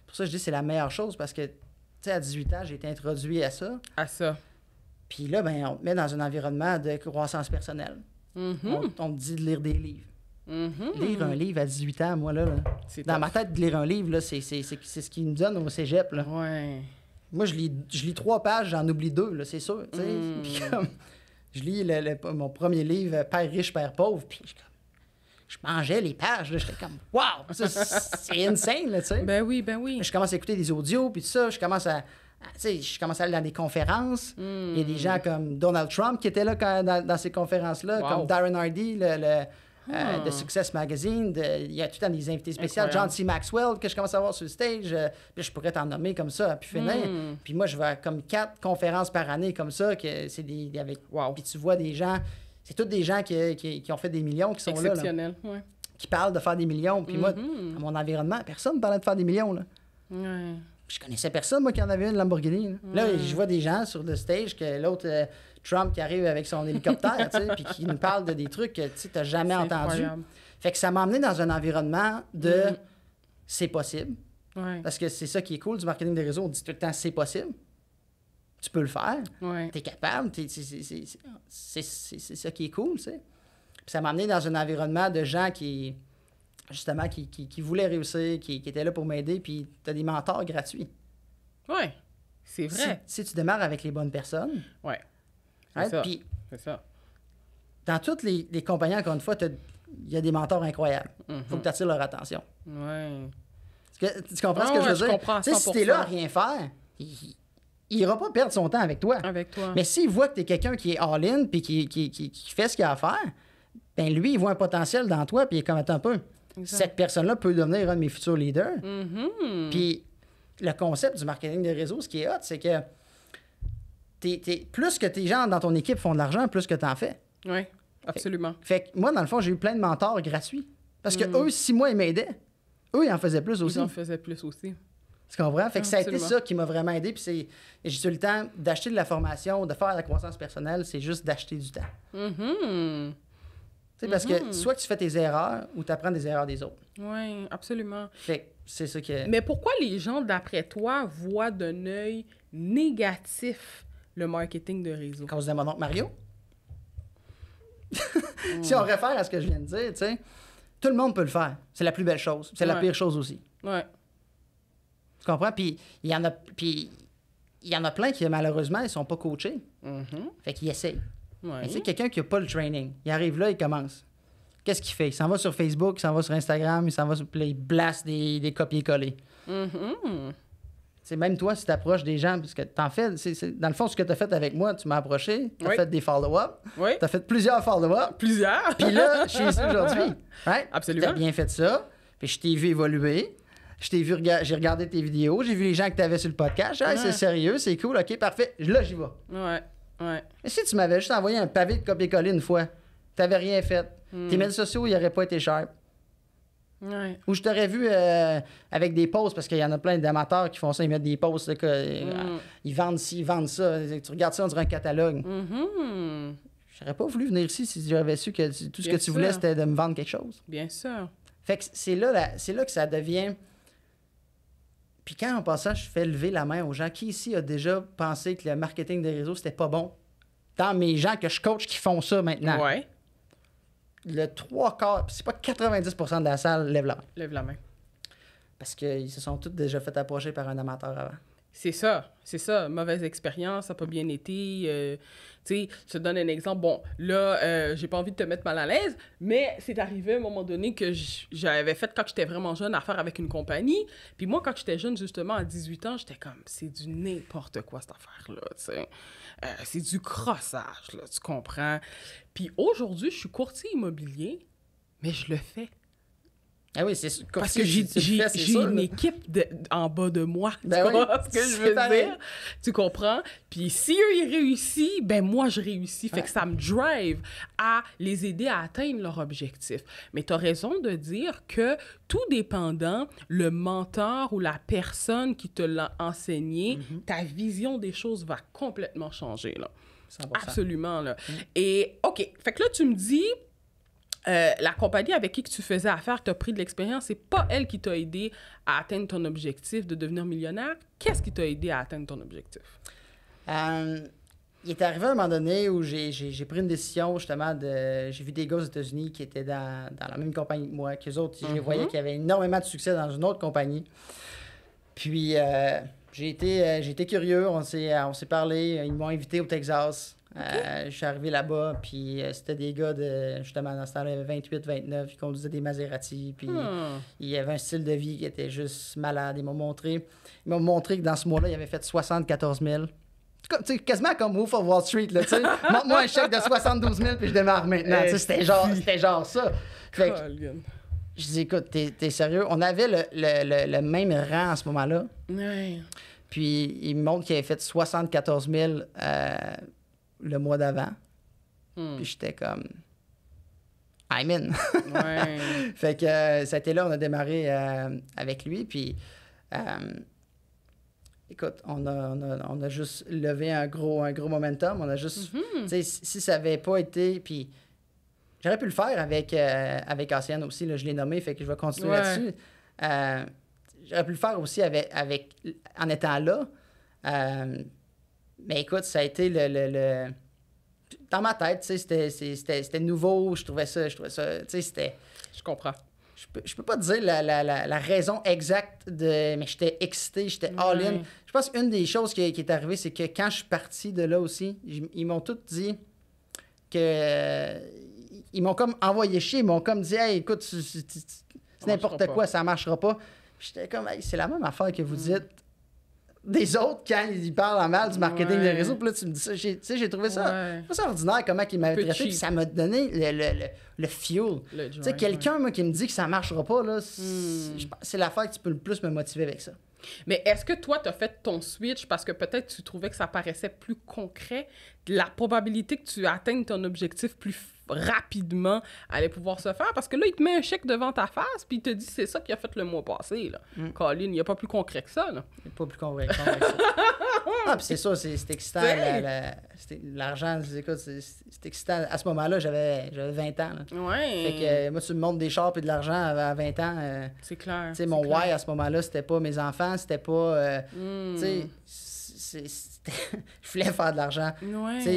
pour ça, je dis c'est la meilleure chose, parce que, tu sais, à 18 ans, j'ai été introduit à ça. À ça. Puis là, ben, on te met dans un environnement de croissance personnelle. Mm-hmm. on, te dit de lire des livres. Mm-hmm. Lire un livre à 18 ans, moi, là, dans ma tête, de lire un livre, là, c'est ce qu'ils nous donne au cégep. Là. Ouais. Moi, je lis, je lis trois pages, j'en oublie deux, là, c'est sûr. Mm. je lis mon premier livre, Père riche, Père pauvre, puis je, comme, je mangeais les pages. là, J'étais comme, waouh, c'est insane, tu sais. Ben oui, ben oui. Je commence à écouter des audios, puis tout ça, je commence à je commençais à aller dans des conférences. Il y a des hmm. gens comme Donald Trump qui était là dans, ces conférences-là, comme Darren Hardy, le, euh, hmm. de Success Magazine. il y a tout le temps des invités spéciaux. John C. Maxwell, que je commence à voir sur le stage. Euh, je pourrais t'en nommer comme ça, puis finir. Hmm. Puis moi, je vais à comme quatre conférences par année comme ça. Que c'est des, avec... Puis tu vois des gens... C'est tous des gens qui, qui, ont fait des millions qui sont là. Qui parlent de faire des millions. Puis moi, mm-hmm. à mon environnement, personne ne parlait de faire des millions. Là. Je connaissais personne, moi, qui en avait une Lamborghini. Là, mm. je vois des gens sur le stage que l'autre euh, Trump qui arrive avec son hélicoptère, puis qui nous parle de des trucs que tu n'as jamais entendu. Fait que ça m'a amené dans un environnement de mm. c'est possible. Parce que c'est ça qui est cool du marketing des réseaux. On dit tout le temps c'est possible. Tu peux le faire. Tu es capable. c'est ça qui est cool, tu sais. ça m'a amené dans un environnement de gens qui justement, qui, qui, réussir, qui, qui là pour m'aider, puis tu as des mentors gratuits. Oui, c'est vrai. Si, tu démarres avec les bonnes personnes. Oui. Hein, c'est ça. Dans toutes les, les, compagnies, encore une fois, il y a des mentors incroyables. Il mhm. faut que tu attires leur attention. Oui. Tu comprends ce ah que je veux dire? Comprends Si tu es là à rien faire, il n'ira pas perdre son temps avec toi. Avec toi. Mais s'il voit que tu es quelqu'un qui est all-in puis qui, fait ce qu'il a à faire, ben lui, il voit un potentiel dans toi puis il est comme, attends un peu. Cette personne-là peut devenir un de mes futurs leaders. Mm-hmm. Puis le concept du marketing de réseau, ce qui est hot, c'est que plus que tes gens dans ton équipe font de l'argent, plus que tu en fais. Oui, absolument. Fait, que moi, dans le fond, j'ai eu plein de mentors gratuits. Parce que mm-hmm. eux, si moi, ils m'aidaient, eux, ils en faisaient plus aussi. Ils en faisaient plus aussi. Tu comprends? Fait que ça a été ça qui m'a vraiment aidé. Puis c'est, j'ai eu le temps d'acheter de la formation, de faire de la croissance personnelle, c'est juste d'acheter du temps. Mm-hmm. Parce que mm-hmm. soit tu fais tes erreurs ou tu apprends des erreurs des autres. Oui, absolument. c'est ça que... Mais pourquoi les gens, d'après toi, voient d'un œil négatif le marketing de réseau? quand vous de mon oncle Mario? Mm. si on réfère à ce que je viens de dire, tout le monde peut le faire. C'est la plus belle chose. C'est la pire chose aussi. Oui. Tu comprends? Puis il y en a... Puis il y en a plein qui, malheureusement, ils sont pas coachés. Mm-hmm. Fait qu'ils essayent. Ouais. quelqu'un qui n'a pas le training, il arrive là, il commence. Qu'est-ce qu'il fait? Il s'en va sur Facebook, il s'en va sur Instagram, il s'en va sur. Il blast des, des copier-coller. Mm-hmm. C'est même toi, si tu approches des gens, parce que t'en fais, c'est dans le fond, ce que tu as fait avec moi, tu m'as approché, tu as fait des follow-up, tu as fait plusieurs follow-up. Plusieurs. Puis là, je suis ici aujourd'hui. Absolument. Tu as bien fait ça, puis je t'ai vu évoluer. Je t'ai j'ai regardé tes vidéos, j'ai vu les gens que tu avais sur le podcast. C'est sérieux, c'est cool, ok, parfait. Là, j'y vais si tu m'avais juste envoyé un pavé de copier-coller une fois, t'avais rien fait. Hmm. Tes mails sociaux, ils n'auraient pas été chers. Ou je t'aurais vu euh, avec des posts, parce qu'il y en a plein d'amateurs qui font ça, ils mettent des posts. Euh, hmm. ils vendent ci, ils vendent ça. Tu regardes ça, on dirait un catalogue. Mm-hmm. J'aurais pas voulu venir ici si j'avais su que tout ce que tu voulais, c'était de me vendre quelque chose. Bien sûr. Fait que c'est là, c'est là que ça devient puis quand, en passant, je fais lever la main aux gens, qui ici ont déjà pensé que le marketing des réseaux, c'était pas bon? Dans mes gens que je coach qui font ça maintenant. Le trois quarts, c'est pas 90 de la salle lève la main. Lève la main. Parce qu'ils se sont tous déjà fait approcher par un amateur avant. C'est ça, c'est ça. Mauvaise expérience, ça n'a pas bien été. Euh, tu je te donne un exemple. Bon, là, euh, j'ai pas envie de te mettre mal à l'aise, mais c'est arrivé à un moment donné que j'avais fait quand j'étais vraiment jeune affaire avec une compagnie. Puis moi, quand j'étais jeune, justement, à 18 ans, j'étais comme, c'est du n'importe quoi cette affaire-là, euh, c'est du crossage, là, tu comprends. Puis aujourd'hui, je suis courtier immobilier, mais je le fais ah oui, c'est Parce que j'ai une équipe en bas de moi. tu ben comprends ce que je veux dire? Tu comprends? Puis si eux, ils réussissent, ben moi, je réussis. Fait que ça me drive à les aider à atteindre leur objectif. Mais tu as raison de dire que tout dépendant, le mentor ou la personne qui te l'a enseigné, mm-hmm. ta vision des choses va complètement changer. Là. Absolument. Là. Mm. Et OK, fait que là, tu me dis, euh, la compagnie avec qui tu faisais affaire t'a pris de l'expérience, c'est pas elle qui t'a aidé à atteindre ton objectif de devenir millionnaire. Qu'est-ce qui t'a aidé à atteindre ton objectif? Euh, il est arrivé à un moment donné où j'ai pris une décision, justement, de. J'ai vu des gars aux États-Unis qui étaient dans, la même compagnie que moi, que autres. Je les voyais mm-hmm. avaient énormément de succès dans une autre compagnie. Puis. Euh, j'ai été, curieux, on s'est parlé, ils m'ont invité au Texas. Euh, je suis arrivé là-bas, puis euh, c'était des gars de, justement, dans ce temps-là, 28, 29, ils conduisaient des Maserati, puis hmm. il y avait un style de vie qui était juste malade. Ils m'ont montré, ils m'ont montré que dans ce mois-là, ils avaient fait 74 000 sais, quasiment comme Wolf of Wall Street, là, tu sais. Montre-moi un chèque de 72 000 puis je démarre maintenant. c'était eh, genre, c'était genre ça. Fait que, je dis, écoute, t'es, es sérieux? On avait le, le, le, même rang à ce moment-là. Ouais. Puis ils me montre qu'il avait fait 74 000 le mois d'avant. Hmm. Puis j'étais comme. I'm in. Fait que euh, ça a été là, on a démarré euh, avec lui. Puis, euh, écoute, on a, on, a, juste levé un gros, un gros momentum. On a juste. Mm-hmm. Si ça n'avait pas été. Puis, j'aurais pu le faire avec, avec aussi. Là, je l'ai nommé, fait que je vais continuer là-dessus. j'aurais pu le faire aussi avec, avec, en étant là. Mais écoute, ça a été le. Dans ma tête, c'était nouveau, je trouvais ça. Je trouvais ça. C'était. Je comprends. Je peux, peux pas dire la, raison exacte de. Mais j'étais excité, j'étais all-in. Je pense qu'une des choses qui, est arrivée, c'est que quand je suis parti de là aussi, ils m'ont tous dit que. Ils m'ont comme envoyé chier, ils m'ont comme dit Hey, écoute, c'est n'importe quoi, ça marchera pas. J'étais comme c'est la même affaire que vous mm. dites des autres quand ils parlent en mal du marketing de des réseaux. Puis là, tu me dis ça. Tu sais, j'ai trouvé ça, ouais. ça ordinaire comment ils m'avaient traité. Puis ça m'a donné le, le, le, fuel. Tu sais, quelqu'un moi, qui me dit que ça marchera pas, là, la hmm. c'est l'affaire qui peut le plus me motiver avec ça. Mais est-ce que toi, tu as fait ton switch parce que peut-être tu trouvais que ça paraissait plus concret, la probabilité que tu atteignes ton objectif plus rapidement allait pouvoir se faire parce que là, il te met un chèque devant ta face puis il te dit c'est ça qu'il a fait le mois passé. Là. Mm. il n'y a pas plus concret que ça. Là. Il n'y a pas plus concret que ça. Ah, puis c'est ça, c'est excitant. L'argent, la, c'est excitant. À ce moment-là, j'avais 20 ans. Fait que euh, moi, tu me montres des chars et de l'argent à, 20 ans. Euh, c'est clair. mon why à ce moment-là, c'était pas mes enfants, c'était pas. Euh, hmm. Tu sais, je voulais faire de l'argent.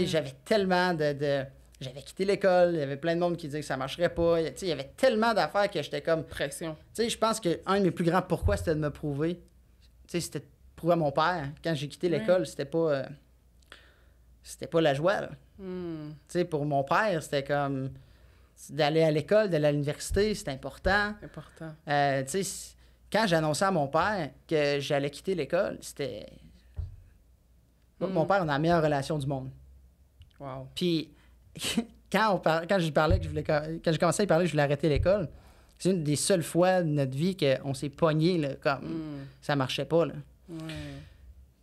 j'avais tellement de j'avais quitté l'école, il y avait plein de monde qui disait que ça marcherait pas. Il y avait tellement d'affaires que j'étais comme. Pression. je pense qu'un de mes plus grands pourquoi, c'était de me prouver. c'était de prouver à mon père. Quand j'ai quitté l'école, c'était pas. Euh, c'était pas la joie, là. Hmm. pour mon père, c'était comme. D'aller à l'école, d'aller à l'université, c'était important. Important. Euh, quand j'annonçais à mon père que j'allais quitter l'école, c'était. Hmm. Mon père, on a la meilleure relation du monde. Wow. Puis quand, quand je parlais que je voulais quand j'ai commencé à parler, je voulais arrêter l'école. C'est une des seules fois de notre vie qu'on s'est pogné comme mm. ça marchait pas.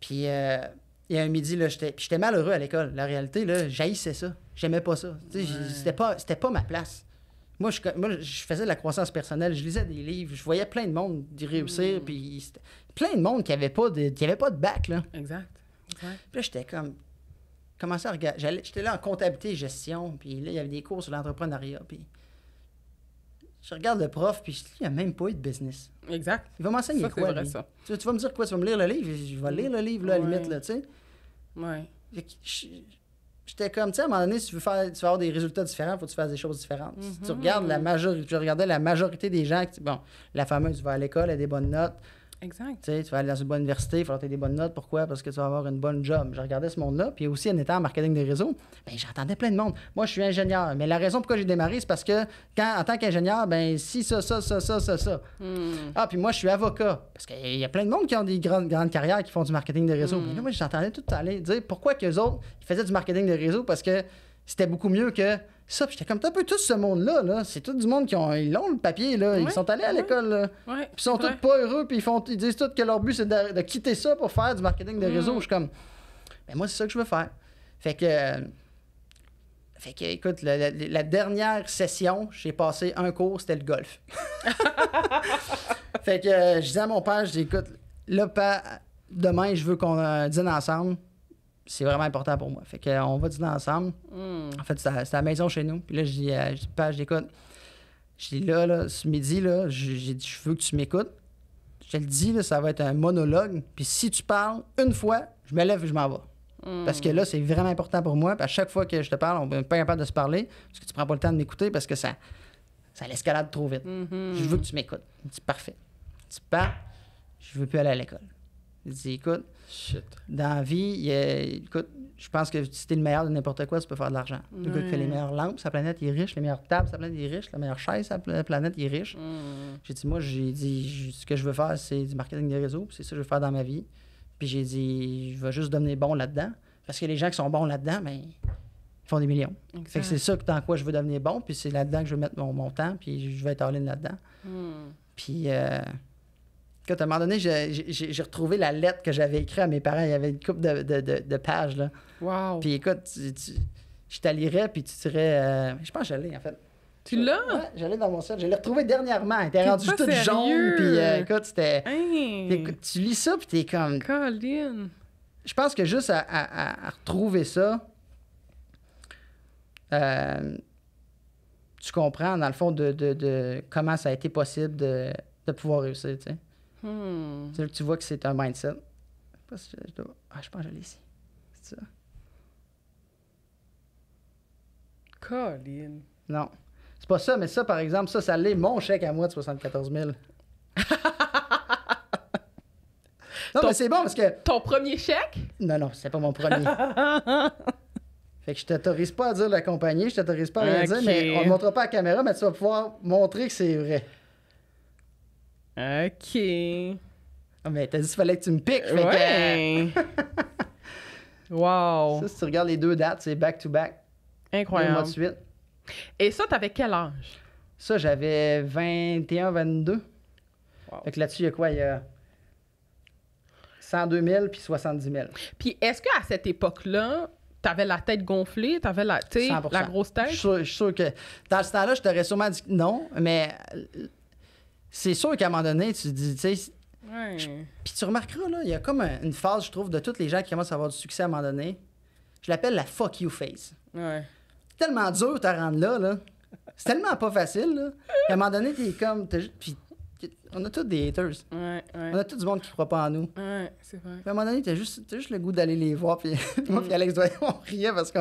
Puis euh, il y a un midi, j'étais, malheureux à l'école. La réalité, là, j'haïssais ça. J'aimais pas ça. C'était, pas, c'était pas ma place. Moi je, moi, je faisais de la croissance personnelle. Je lisais des livres. Je voyais plein de monde y réussir. Mm. Puis plein de monde qui avait pas de, qui pas de bac. Exact. Puis j'étais comme, J'étais là en comptabilité et gestion, puis là, il y avait des cours sur l'entrepreneuriat. Puis je regarde le prof, puis je dis, il n'y a même pas eu de business. Exact. Il va m'enseigner quoi? Tu, vas me dire quoi? Tu vas me lire le livre? Je, vais lire le livre, là, à la limite, là, tu sais. Ouais. J'étais comme, tu sais, à un moment donné, si tu veux, faire, tu avoir des résultats différents, il faut que tu fasses des choses différentes. tu mhm. regardes la majorité, tu regardais la majorité des gens, bon, la fameuse va à l'école, elle a des bonnes notes, Exact. Tu, sais, tu vas aller dans une bonne université, il faut avoir des bonnes notes. Pourquoi? Parce que tu vas avoir une bonne job. Je regardais ce monde-là. Puis aussi, en étant en marketing des réseaux, ben, j'entendais plein de monde. Moi, je suis ingénieur. Mais la raison pourquoi j'ai démarré, c'est parce que quand, en tant qu'ingénieur, ben si, ça, ça, ça, ça, ça, ça. Hmm. Ah, puis moi, je suis avocat. Parce qu'il y a plein de monde qui ont des grandes, grandes carrières, qui font du marketing des réseaux. Mais hmm. là, moi, j'entendais tout aller dire pourquoi qu'eux autres, ils faisaient du marketing des réseaux parce que c'était beaucoup mieux que ça. Puis j'étais comme, un peu tout ce monde-là, là, c'est tout du monde qui ont, ils le papier, là. ils sont allés à l'école, puis ils sont tous pas heureux, puis ils, font, ils disent tous que leur but, c'est de, quitter ça pour faire du marketing de mm. réseau. Je suis comme, mais ben, moi, c'est ça que je veux faire. Fait que. Fait que, écoute, la, dernière session, j'ai passé un cours, c'était le golf. fait que euh, je disais à mon père, je dis, écoute, là, pas demain, je veux qu'on euh, dîne ensemble c'est vraiment important pour moi. Fait on va dîner ensemble. Hmm. En fait, c'est à, la maison chez nous. Puis là, euh, je dis, je dis j'écoute. Je dis, là, là, ce midi, là, j'ai dit, je veux que tu m'écoutes. Je te le dis, là, ça va être un monologue. Puis si tu parles une fois, je me lève et je m'en vais. Hmm. Parce que là, c'est vraiment important pour moi. Puis à chaque fois que je te parle, on n'est pas capable de se parler parce que tu prends pas le temps de m'écouter parce que ça, ça l'escalade trop vite. Mm-hmm. Je veux que tu m'écoutes. Je dis, parfait. Je dis, pas, je veux plus aller à l'école. Je dis, écoute, dans la vie, écoute, je pense que si t'es le meilleur de n'importe quoi, tu peux faire de l'argent. Le gars qui fait les meilleures lampes, sa planète, il est riche. Les meilleures tables, sa planète, il est riche. La meilleure chaise, sa planète, il est riche. Mm. J'ai dit, moi, j'ai dit, ce que je veux faire, c'est du marketing de réseau. C'est ça que je veux faire dans ma vie. Puis j'ai dit, je vais juste devenir bon là-dedans. Parce que les gens qui sont bons là-dedans, mais ben, ils font des millions. c'est ça que dans quoi je veux devenir bon. Puis c'est là-dedans que je veux mettre mon, temps. Puis je vais être all-in là-dedans. Mm. Puis... Euh, à un moment donné, j'ai retrouvé la lettre que j'avais écrite à mes parents. Il y avait une couple de, de, de, pages. Là. Wow. Puis écoute, je t'allirais, puis tu dirais. Euh, je pense que j'allais, en fait. Tu l'as? j'allais dans mon site. Je l'ai retrouvé dernièrement. Elle était rendue toute jaune. Puis euh, hein? écoute, Tu lis ça, puis t'es comme. Je pense que juste à, retrouver ça, euh, tu comprends, dans le fond, de, comment ça a été possible de, de pouvoir réussir. Tu sais. Hmm. Tu, vois que c'est un mindset. Je, que je, ah, je pense que je l'ai ici. C'est ça. Colin. Non. C'est pas ça, mais ça, par exemple, ça, ça l'est mon chèque à moi de 74 000. non, mais c'est bon parce que. Ton premier chèque? Non, non, c'est pas mon premier. fait que je t'autorise pas à dire la compagnie, je t'autorise pas à dire, mais on le montrera pas à la caméra, mais tu vas pouvoir montrer que c'est vrai. OK. Ah, mais t'as dit qu'il fallait que tu me piques. Fait ouais. wow. Ça, si tu regardes les deux dates, c'est back-to-back. Incroyable. Deux mois de suite. Et ça, t'avais quel âge? Ça, j'avais 21, 22. Wow. Fait que là-dessus, il y a quoi? Il y a 102 000 puis 70 000. Puis est-ce qu'à cette époque-là, t'avais la tête gonflée, t'avais la, la grosse tête? Je suis sûr, sûr que dans ce temps-là, je t'aurais sûrement dit non, mais c'est sûr qu'à un moment donné, tu te dis, tu sais. Puis tu remarqueras, là, il y a comme une phase, je trouve, de toutes les gens qui commencent à avoir du succès à un moment donné. Je l'appelle la fuck you phase ». C'est tellement dur de te rendre là, là. C'est tellement pas facile, là. À un moment donné, es comme. puis on a tous des haters. On a tout du monde qui croit pas en nous. à un moment donné, t'as juste, as juste le goût d'aller les voir. Puis moi, et mm. Alex Doyon, on riait parce que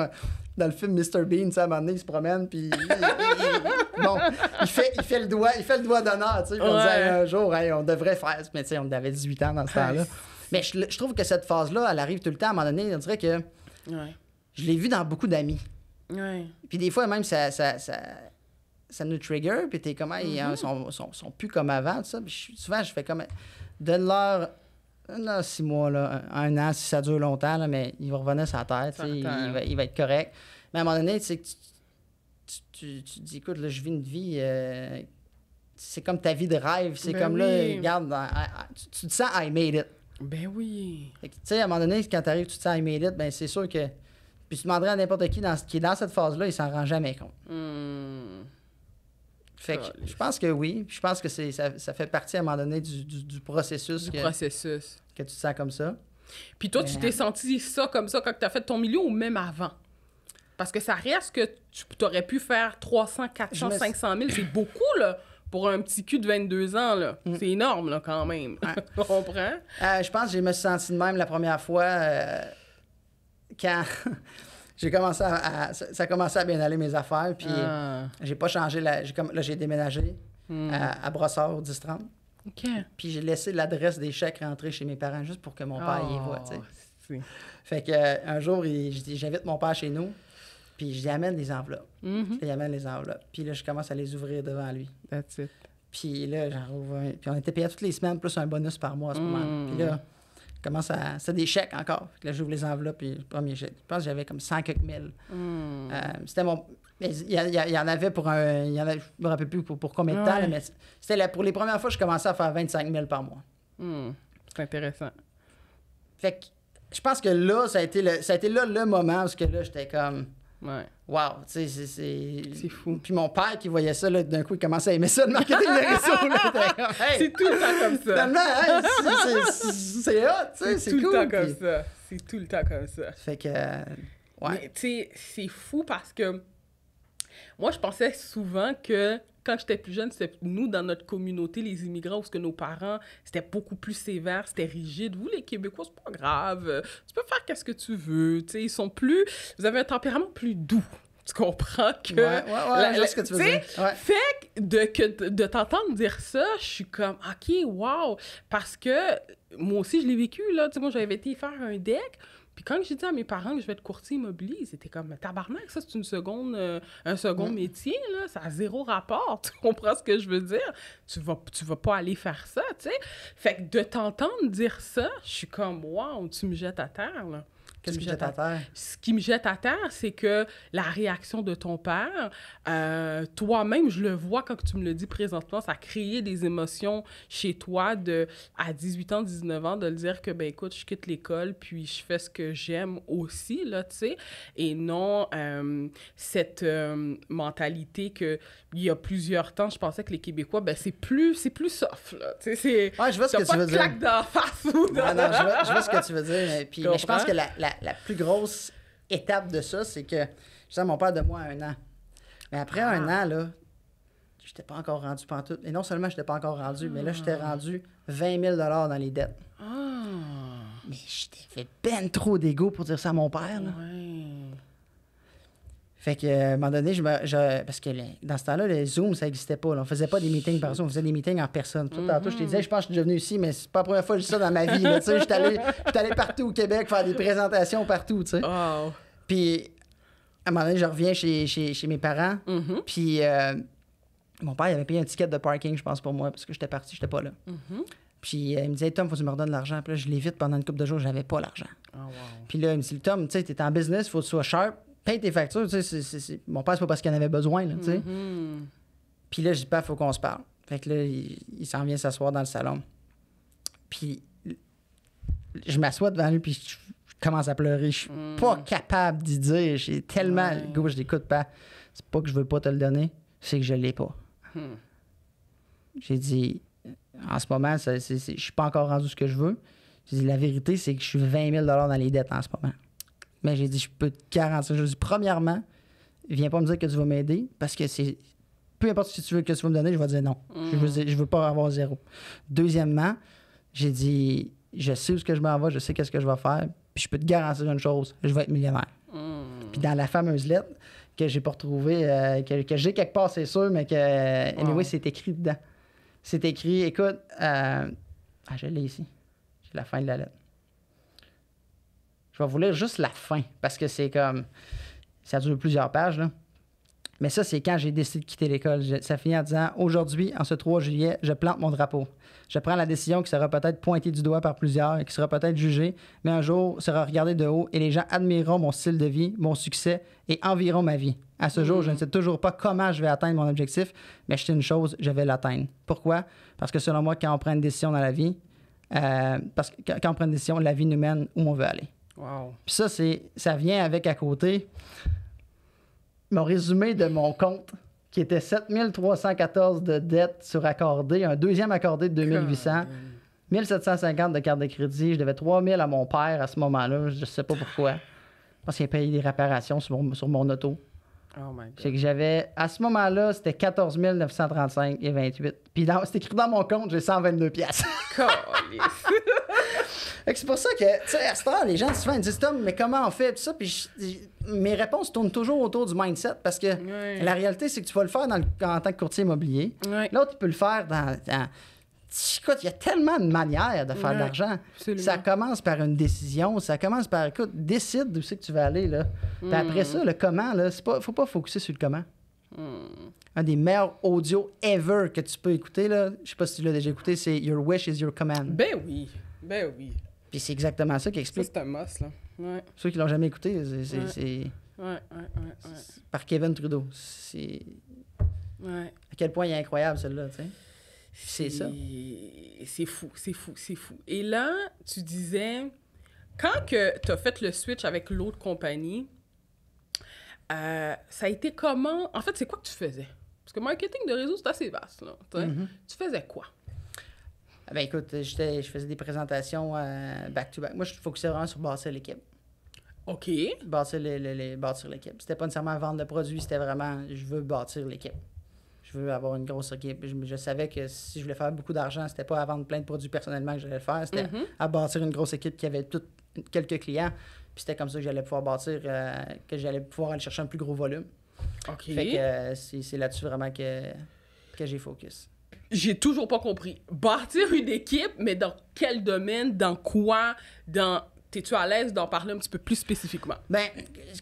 dans le film Mr. Bean, à un moment donné, il se promène, puis. il, bon, il fait, il fait le doigt, il fait le doigt d'honneur, tu sais. on disait un jour, hey, on devrait faire. Mais tu sais, on avait 18 ans dans ce temps-là. Mais je, trouve que cette phase-là, elle arrive tout le temps. À un moment donné, on dirait que. Je l'ai vu dans beaucoup d'amis. Puis des fois, même, ça, ça ça nous trigger, puis t'es comme, hein, mm-hmm. ils sont, sont, sont, plus comme avant, tout ça. souvent, je fais comme, donne-leur là six mois, là, un, an, si ça dure longtemps, là, mais il va revenir sur la tête, il, va, être correct. Mais à un moment donné, tu, tu, tu, tu dis, écoute, là, je vis une vie, euh, c'est comme ta vie de rêve, c'est ben comme là, regarde, ah, ah, tu, te sens ah, I made it. Ben oui. Tu sais, à un moment donné, quand t'arrives, tu te sens I made it, ben c'est sûr que. Puis tu demanderais à n'importe qui qui est dans cette phase-là, il s'en rend jamais compte. Hum... Fait que, je pense que oui. Je pense que c'est, ça, fait partie à un moment donné du, processus. Du que, processus. Que tu te sens comme ça. Puis toi, tu t'es euh, senti ça comme ça quand tu as fait ton milieu ou même avant? Parce que ça reste que tu aurais pu faire 300, 400, 500 000. C'est beaucoup, là, pour un petit cul de 22 ans, là. Mm. C'est énorme, là, quand même. tu comprends? Euh, je pense que je me suis senti de même la première fois euh, quand... j'ai commencé à, ça a commencé à bien aller mes affaires puis ah. j'ai pas changé la comme là j'ai déménagé hmm. à, à, Brossard au 10 puis j'ai laissé l'adresse des chèques rentrer chez mes parents juste pour que mon père y voit oh, fait que euh, un jour j'invite mon père chez nous puis je lui amène les enveloppes mm-hmm. je lui amène les enveloppes puis là je commence à les ouvrir devant lui That's it. puis là j'en puis on était payé toutes les semaines plus un bonus par mois à ce mm. moment puis là commence à. C'est des chèques encore. là, j'ouvre les enveloppes, puis le premier chèque. Je pense que j'avais comme 100 quelques mille. Hmm. Euh, c'était mon. Il y, en avait pour un. Y en je me rappelle plus pour, combien de temps, mais c'était là, pour les premières fois, je commençais à faire 25 000 par mois. Hmm. C'est intéressant. Fait que je pense que là, ça a été le, ça a été là le moment où que là, j'étais comme. Ouais. Wow, c'est. C'est fou. Puis mon père qui voyait ça, d'un coup, il commençait à aimer ça, de réseau. c'est tout le temps comme ça. c'est hot, c'est tout le temps comme ça. C'est tout le temps comme ça. Fait que. ouais. tu sais, c'est fou parce que moi, je pensais souvent que quand j'étais plus jeune, c'était nous, dans notre communauté, les immigrants, parce que nos parents, c'était beaucoup plus sévère, c'était rigide. Vous, les Québécois, c'est pas grave. Tu peux faire qu'est-ce que tu veux. Tu ils sont plus... Vous avez un tempérament plus doux tu comprends que ouais, ouais, ouais, ce que tu veux fait de que de t'entendre dire ça je suis comme ok wow parce que moi aussi je l'ai vécu là tu sais moi j'avais été faire un deck puis quand j'ai dit à mes parents que je vais être courtier immobilier, ils étaient comme tabarnak, ça c'est une seconde, euh, un second métier, là, ça a zéro rapport. Tu comprends ce que je veux dire? Tu vas, tu vas pas aller faire ça, tu sais. Fait que de t'entendre dire ça, je suis comme waouh, tu me jettes à terre, là ce, qui me jette à terre? Ce qui me jette à terre, c'est que la réaction de ton père, euh, toi-même, je le vois quand tu me le dis présentement, ça a créé des émotions chez toi de, à 18 ans, 19 ans, de le dire que, ben écoute, je quitte l'école, puis je fais ce que j'aime aussi, là, tu sais, et non euh, cette euh, mentalité que, il y a plusieurs temps, je pensais que les Québécois, ben c'est plus, c'est plus soft, là, tu sais, c'est... Ouais, je vois ce que tu veux dire. claque d'en face ou non, je, vois, ce que tu veux dire, puis, je pense que la la plus grosse étape de ça, c'est que je mon père de moi un an. Mais après un ah. an, là, je n'étais pas encore rendu tout Et non seulement je n'étais pas encore rendu, mais là, j'étais ah. rendu 20 000 dans les dettes. Ah. Mais t'ai fait ben trop d'ego pour dire ça à mon père. Là. Fait que, euh, à un moment donné, je, je parce que dans ce temps-là, le Zoom, ça n'existait pas. On faisait pas des meetings par Zoom, on faisait des meetings en personne. Tout Tantôt, je te disais, je pense que je suis devenu ici, mais c'est pas la première fois que je dis ça dans ma vie. Je suis allé, partout au Québec faire des présentations partout. Puis, à un moment donné, je reviens chez, chez, mes parents. Mm-hmm. Puis, euh, mon père, il avait payé un ticket de parking, je pense, pour moi, parce que j'étais parti, j'étais pas là. Mm-hmm. Puis euh, il me disait, Tom, faut que tu me redonnes l'argent. Puis là, je l'évite pendant une couple de jours, j'avais pas l'argent. Ah, Puis là, il me dit, Tom, tu sais, t'es en business, faut que tu sois sharp paye tes factures. Tu sais, c'est, Mon père, c'est pas parce qu'il en avait besoin. Là, tu sais. Mm-hmm. Puis là, je dis, pas, faut qu'on se parle. Fait que là, il, s'en vient s'asseoir dans le salon. Puis je m'assois devant lui, puis je, commence à pleurer. Je suis mm. pas capable d'y dire. J'ai tellement. Go, je l'écoute pas. C'est pas que je veux pas te le donner, c'est que je l'ai pas. Hmm. J'ai dit, en ce moment, c'est, je suis pas encore rendu ce que je veux. J'ai dit, la vérité, c'est que je suis 20 000 dans les dettes en ce moment. Mais ben, j'ai dit, je peux te garantir. Je dit « premièrement, viens pas me dire que tu vas m'aider parce que c'est. Peu importe si tu veux que tu vas me donner, je vais te dire non. Je, veux, mm. je veux pas avoir zéro. Deuxièmement, j'ai dit, je sais où ce que je m'en vais, je sais qu'est-ce que je vais faire, puis je peux te garantir une chose, je vais être millionnaire. Mm. Puis dans la fameuse lettre que j'ai pas retrouvée, euh, que, j'ai quelque part, c'est sûr, mais que, wow. anyway, c'est écrit dedans. C'est écrit, écoute, euh, ah, je l'ai ici. J'ai la fin de la lettre. Je vais vous lire juste la fin parce que c'est comme. Ça dure plusieurs pages, là. Mais ça, c'est quand j'ai décidé de quitter l'école. Ça finit en disant Aujourd'hui, en ce 3 juillet, je plante mon drapeau. Je prends la décision qui sera peut-être pointée du doigt par plusieurs et qui sera peut-être jugée, mais un jour sera regardée de haut et les gens admireront mon style de vie, mon succès et environ ma vie. À ce jour, je ne sais toujours pas comment je vais atteindre mon objectif, mais je sais une chose je vais l'atteindre. Pourquoi Parce que selon moi, quand on prend une décision dans la vie, euh, parce que quand on prend une décision, la vie nous mène où on veut aller. Puis ça, c'est, ça vient avec à côté mon résumé de mon compte qui était 7314 de dettes sur accordé, un deuxième accordé de 2800, 1750 de carte de crédit. Je devais 3000 à mon père à ce moment-là, je sais pas pourquoi. Parce qu'il a payé des réparations sur mon, auto. C'est oh que j'avais, à ce moment-là, c'était 14 935 et 28. Puis c'est écrit dans mon compte, j'ai 122 pièces. c'est pour ça que, tu sais, à cette heure, les gens souvent disent Tom, mais comment on fait? Tout ça. Puis mes réponses tournent toujours autour du mindset parce que la réalité, c'est que tu vas le faire dans en tant que courtier immobilier. là L'autre, tu peux le faire dans, écoute, il y a tellement de manières de faire de l'argent. Ça commence par une décision, ça commence par, écoute, décide d'où c'est que tu vas aller. Là. Hmm. après ça, le comment, il ne faut pas focuser sur le comment. Hmm. Un des meilleurs audios ever que tu peux écouter, je ne sais pas si tu l'as déjà écouté, c'est Your Wish is Your Command. Ben oui. Ben oui. Puis c'est exactement ça qui explique. C'est un must, là. Ouais. Ceux qui l'ont jamais écouté, c'est. Ouais. Ouais, par Kevin Trudeau. C'est. À quel point il est incroyable, celle-là, tu sais. C'est ça. C'est fou, c'est fou, c'est fou. Et là, tu disais, quand que tu as fait le switch avec l'autre compagnie, euh, ça a été comment? En fait, c'est quoi que tu faisais? Parce que marketing de réseau, c'est assez vaste, là. Tu mm-hmm. faisais quoi? Ben, écoute, je faisais des présentations back-to-back. Euh, Moi, je focusais vraiment sur bâtir l'équipe. OK. Bâtir, les, les, n'était bâtir l'équipe. C'était pas nécessairement vendre de produits, c'était vraiment je veux bâtir l'équipe. Je veux avoir une grosse équipe. Je, savais que si je voulais faire beaucoup d'argent, c'était pas à vendre plein de produits personnellement que j'allais le faire, c'était mm-hmm. à bâtir une grosse équipe qui avait quelques clients. Puis c'était comme ça que j'allais pouvoir bâtir, euh, que j'allais pouvoir aller chercher un plus gros volume. OK. Fait que euh, c'est là-dessus vraiment que, que j'ai focus j'ai toujours pas compris. Bâtir une équipe, mais dans quel domaine, dans quoi, dans tes tu à l'aise d'en parler un petit peu plus spécifiquement? Bien,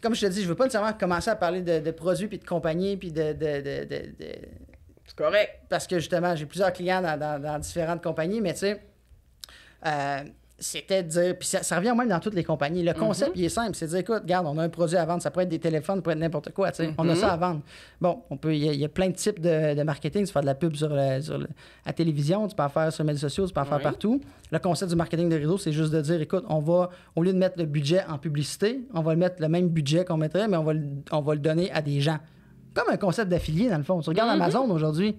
comme je te dis, je veux pas nécessairement commencer à parler de, produits, puis de compagnies, puis de... C'est correct. Parce que justement, j'ai plusieurs clients dans, différentes compagnies, mais tu sais, euh, c'était de dire, puis ça, ça, revient même dans toutes les compagnies. Le concept, mhm. il est simple, c'est de dire, écoute, regarde, on a un produit à vendre, ça pourrait être des téléphones, ça pourrait être n'importe quoi, tu sais, on a mhm. ça à vendre. Bon, on peut, il y, a plein de types de, marketing, tu peux faire de la pub sur, à la télévision, tu peux en faire sur les médias sociaux, tu peux en faire partout. Le concept du marketing de réseau, c'est juste de dire, écoute, on va, au lieu de mettre le budget en publicité, on va le mettre le même budget qu'on mettrait, mais on va, le, on va le donner à des gens. Comme un concept d'affilié, dans le fond. Tu regardes mhm. Amazon aujourd'hui.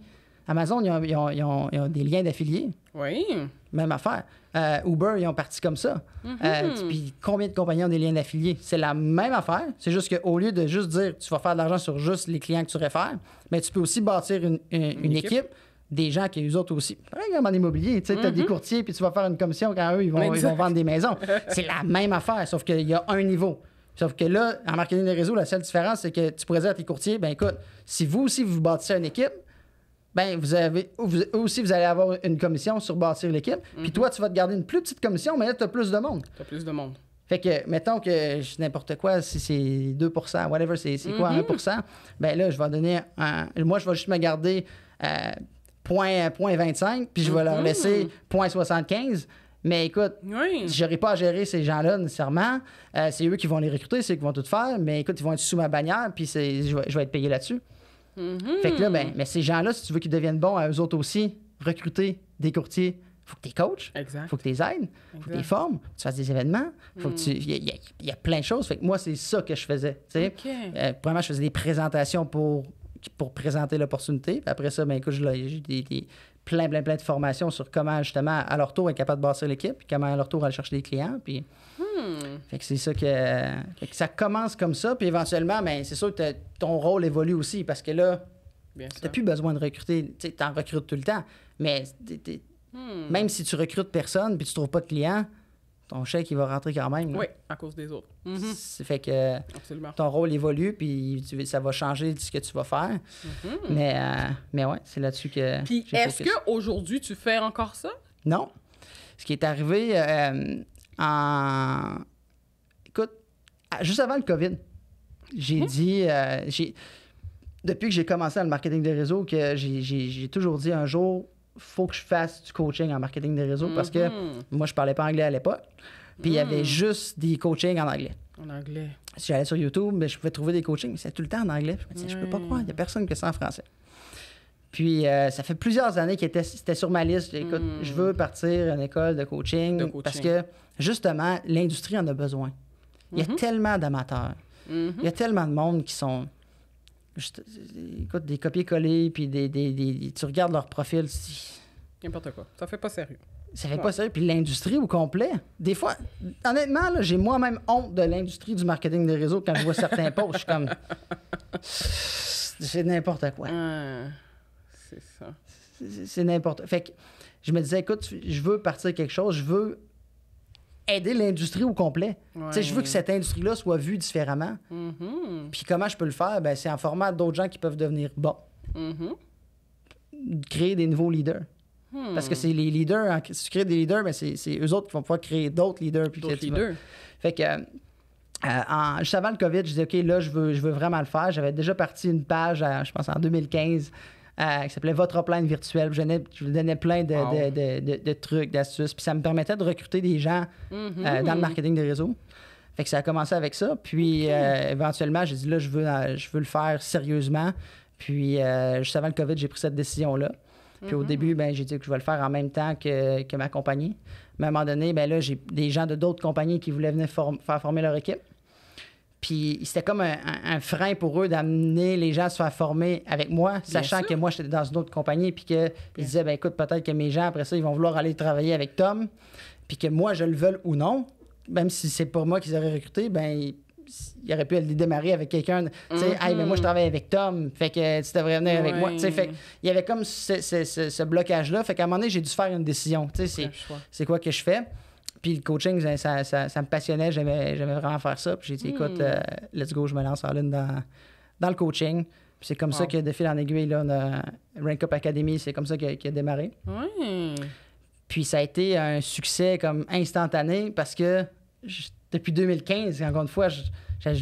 Amazon, il ils ont des liens d'affiliés. Oui. Même affaire. Euh, Uber, ils ont parti comme ça. Euh, mm-hmm. puis combien de compagnies ont des liens d'affiliés? C'est la même affaire. C'est juste qu'au lieu de juste dire tu vas faire de l'argent sur juste les clients que tu réfères, mais tu peux aussi bâtir une, équipe. des gens qui eux autres aussi. Regarde en immobilier, tu sais, tu as des mm-hmm. courtiers, puis tu vas faire une commission quand eux, ils vont, vendre des maisons. C'est la même affaire, sauf qu'il y a un niveau. Sauf que là, en marketing de réseaux la seule différence, c'est que tu pourrais à tes courtiers, ben écoute, si vous aussi vous bâtissez une équipe, ben vous avez aussi vous allez avoir une commission sur bâtir l'équipe. Puis mhm. toi, tu vas te garder une plus petite commission, mais là, tu as plus de monde. Tu as plus de monde. Fait que, mettons que je n'importe quoi, si c'est 2 whatever, c'est quoi, 1 mhm. ben là, je vais donner. Un, moi, je vais juste me garder 25, euh, puis je vais leur mhm. laisser point 75. Mais écoute, oui. je pas à gérer ces gens-là nécessairement. Euh, c'est eux qui vont les recruter, c'est eux qui vont tout faire. Mais écoute, ils vont être sous ma bannière, puis je vais être payé là-dessus. Mhm. Fait que là, ben, mais ces gens-là, si tu veux qu'ils deviennent bons à eux autres aussi, recruter des courtiers, faut que tu coaches, exact. faut que tu les aides, faut que tu les formes, tu fasses des événements, faut mm. Il y, a plein de choses. Fait que moi, c'est ça que je faisais. Okay. Euh, premièrement, je faisais des présentations pour, pour présenter l'opportunité. après ça, ben, écoute, j'ai des, plein, plein, plein de formations sur comment, justement, à leur tour, être capable de bâtir l'équipe, comment, à leur tour, aller chercher des clients, puis... Hmm. Fait que c'est ça que, ça commence comme ça. Puis éventuellement, ben, c'est sûr que ton rôle évolue aussi parce que là, t'as plus besoin de recruter. Tu en recrutes tout le temps. Mais hmm. même si tu recrutes personne puis tu trouves pas de clients, ton chèque, il va rentrer quand même. Oui, à cause des autres. Mm-hmm. fait que ton rôle évolue, puis ça va changer ce que tu vas faire. Mm-hmm. Mais, euh, mais ouais, c'est là-dessus que. Puis est-ce qu'aujourd'hui, tu fais encore ça? Non. Ce qui est arrivé, euh, en. Écoute, juste avant le COVID, j'ai mmh. dit. Euh, depuis que j'ai commencé le marketing des réseaux, que j'ai, toujours dit un jour, faut que je fasse du coaching en marketing des réseaux parce que mmh. moi, je parlais pas anglais à l'époque. Puis il y avait mmh. juste des coachings en anglais. En anglais. Si j'allais sur YouTube, je pouvais trouver des coachings, mais c'était tout le temps en anglais. Je me disais, je peux pas croire, il n'y a personne que ça en français. Puis euh, ça fait plusieurs années que c'était sur ma liste. Écoute, hmm. je veux partir à une école de coaching, parce que justement, l'industrie en a besoin. Il y a mhm. tellement d'amateurs. Mhm. Il y a tellement de monde qui sont. écoute, des copier-coller, puis des, tu regardes leur profil. N'importe quoi. Ça fait pas sérieux. Ça fait pas sérieux. Puis l'industrie au complet. Des fois, honnêtement, j'ai moi-même honte de l'industrie du marketing des réseaux quand je vois certains posts. Je suis comme. C'est n'importe quoi c'est ça. C'est n'importe. Fait que je me disais, écoute, je veux partir quelque chose, je veux aider l'industrie au complet. je veux que cette industrie-là soit vue différemment. Mm-hmm. Puis comment je peux le faire? Ben, c'est en format d'autres gens qui peuvent devenir bons. Mm-hmm. Créer des nouveaux leaders. Hmm. Parce que c'est les leaders, hein, si tu crées des leaders, mais ben, c'est eux autres qui vont pouvoir créer d'autres leaders. Puis d'autres leaders. Fait que, euh, en, juste avant le COVID, je disais, OK, là, je veux, je veux vraiment le faire. J'avais déjà parti une page, je pense, en 2015 euh, qui s'appelait Votre plan virtuelle. Je, donnais, donnais plein de, de, de, trucs, d'astuces. Puis ça me permettait de recruter des gens euh, mm-hmm. dans le marketing des réseaux. Fait que ça a commencé avec ça. Puis euh, éventuellement, j'ai dit là, je veux, je veux le faire sérieusement. Puis juste avant le COVID, j'ai pris cette décision-là. Puis au mm-hmm. début, ben, j'ai dit que je vais le faire en même temps que, que ma compagnie. Mais à un moment donné, ben, là, j'ai des gens de d'autres compagnies qui voulaient venir faire former leur équipe. Puis c'était comme un, frein pour eux d'amener les gens à se faire former avec moi, sachant que moi, j'étais dans une autre compagnie, puis qu'ils disaient, ben écoute, peut-être que mes gens, après ça, ils vont vouloir aller travailler avec Tom, puis que moi, je le veux ou non, même si c'est pour moi qu'ils auraient recruté, ben il aurait pu aller démarrer avec quelqu'un. Tu sais, mais moi, je mhm. travaille avec Tom, fait que tu devrais venir avec moi. Tu sais, il y avait comme ce, blocage-là. Fait qu'à un moment donné, j'ai dû faire une décision. Tu sais, c'est quoi que je fais? Puis le coaching, ça, me passionnait, j'aimais, vraiment faire ça. Puis j'ai dit, écoute, hmm. euh, let's go, je me lance en ligne dans, le coaching. Puis c'est comme ça que de fil en aiguille, là, Rank Up Academy, c'est comme ça qu'il a, démarré. Oui. Puis ça a été un succès comme instantané parce que depuis 2015, encore une fois, je,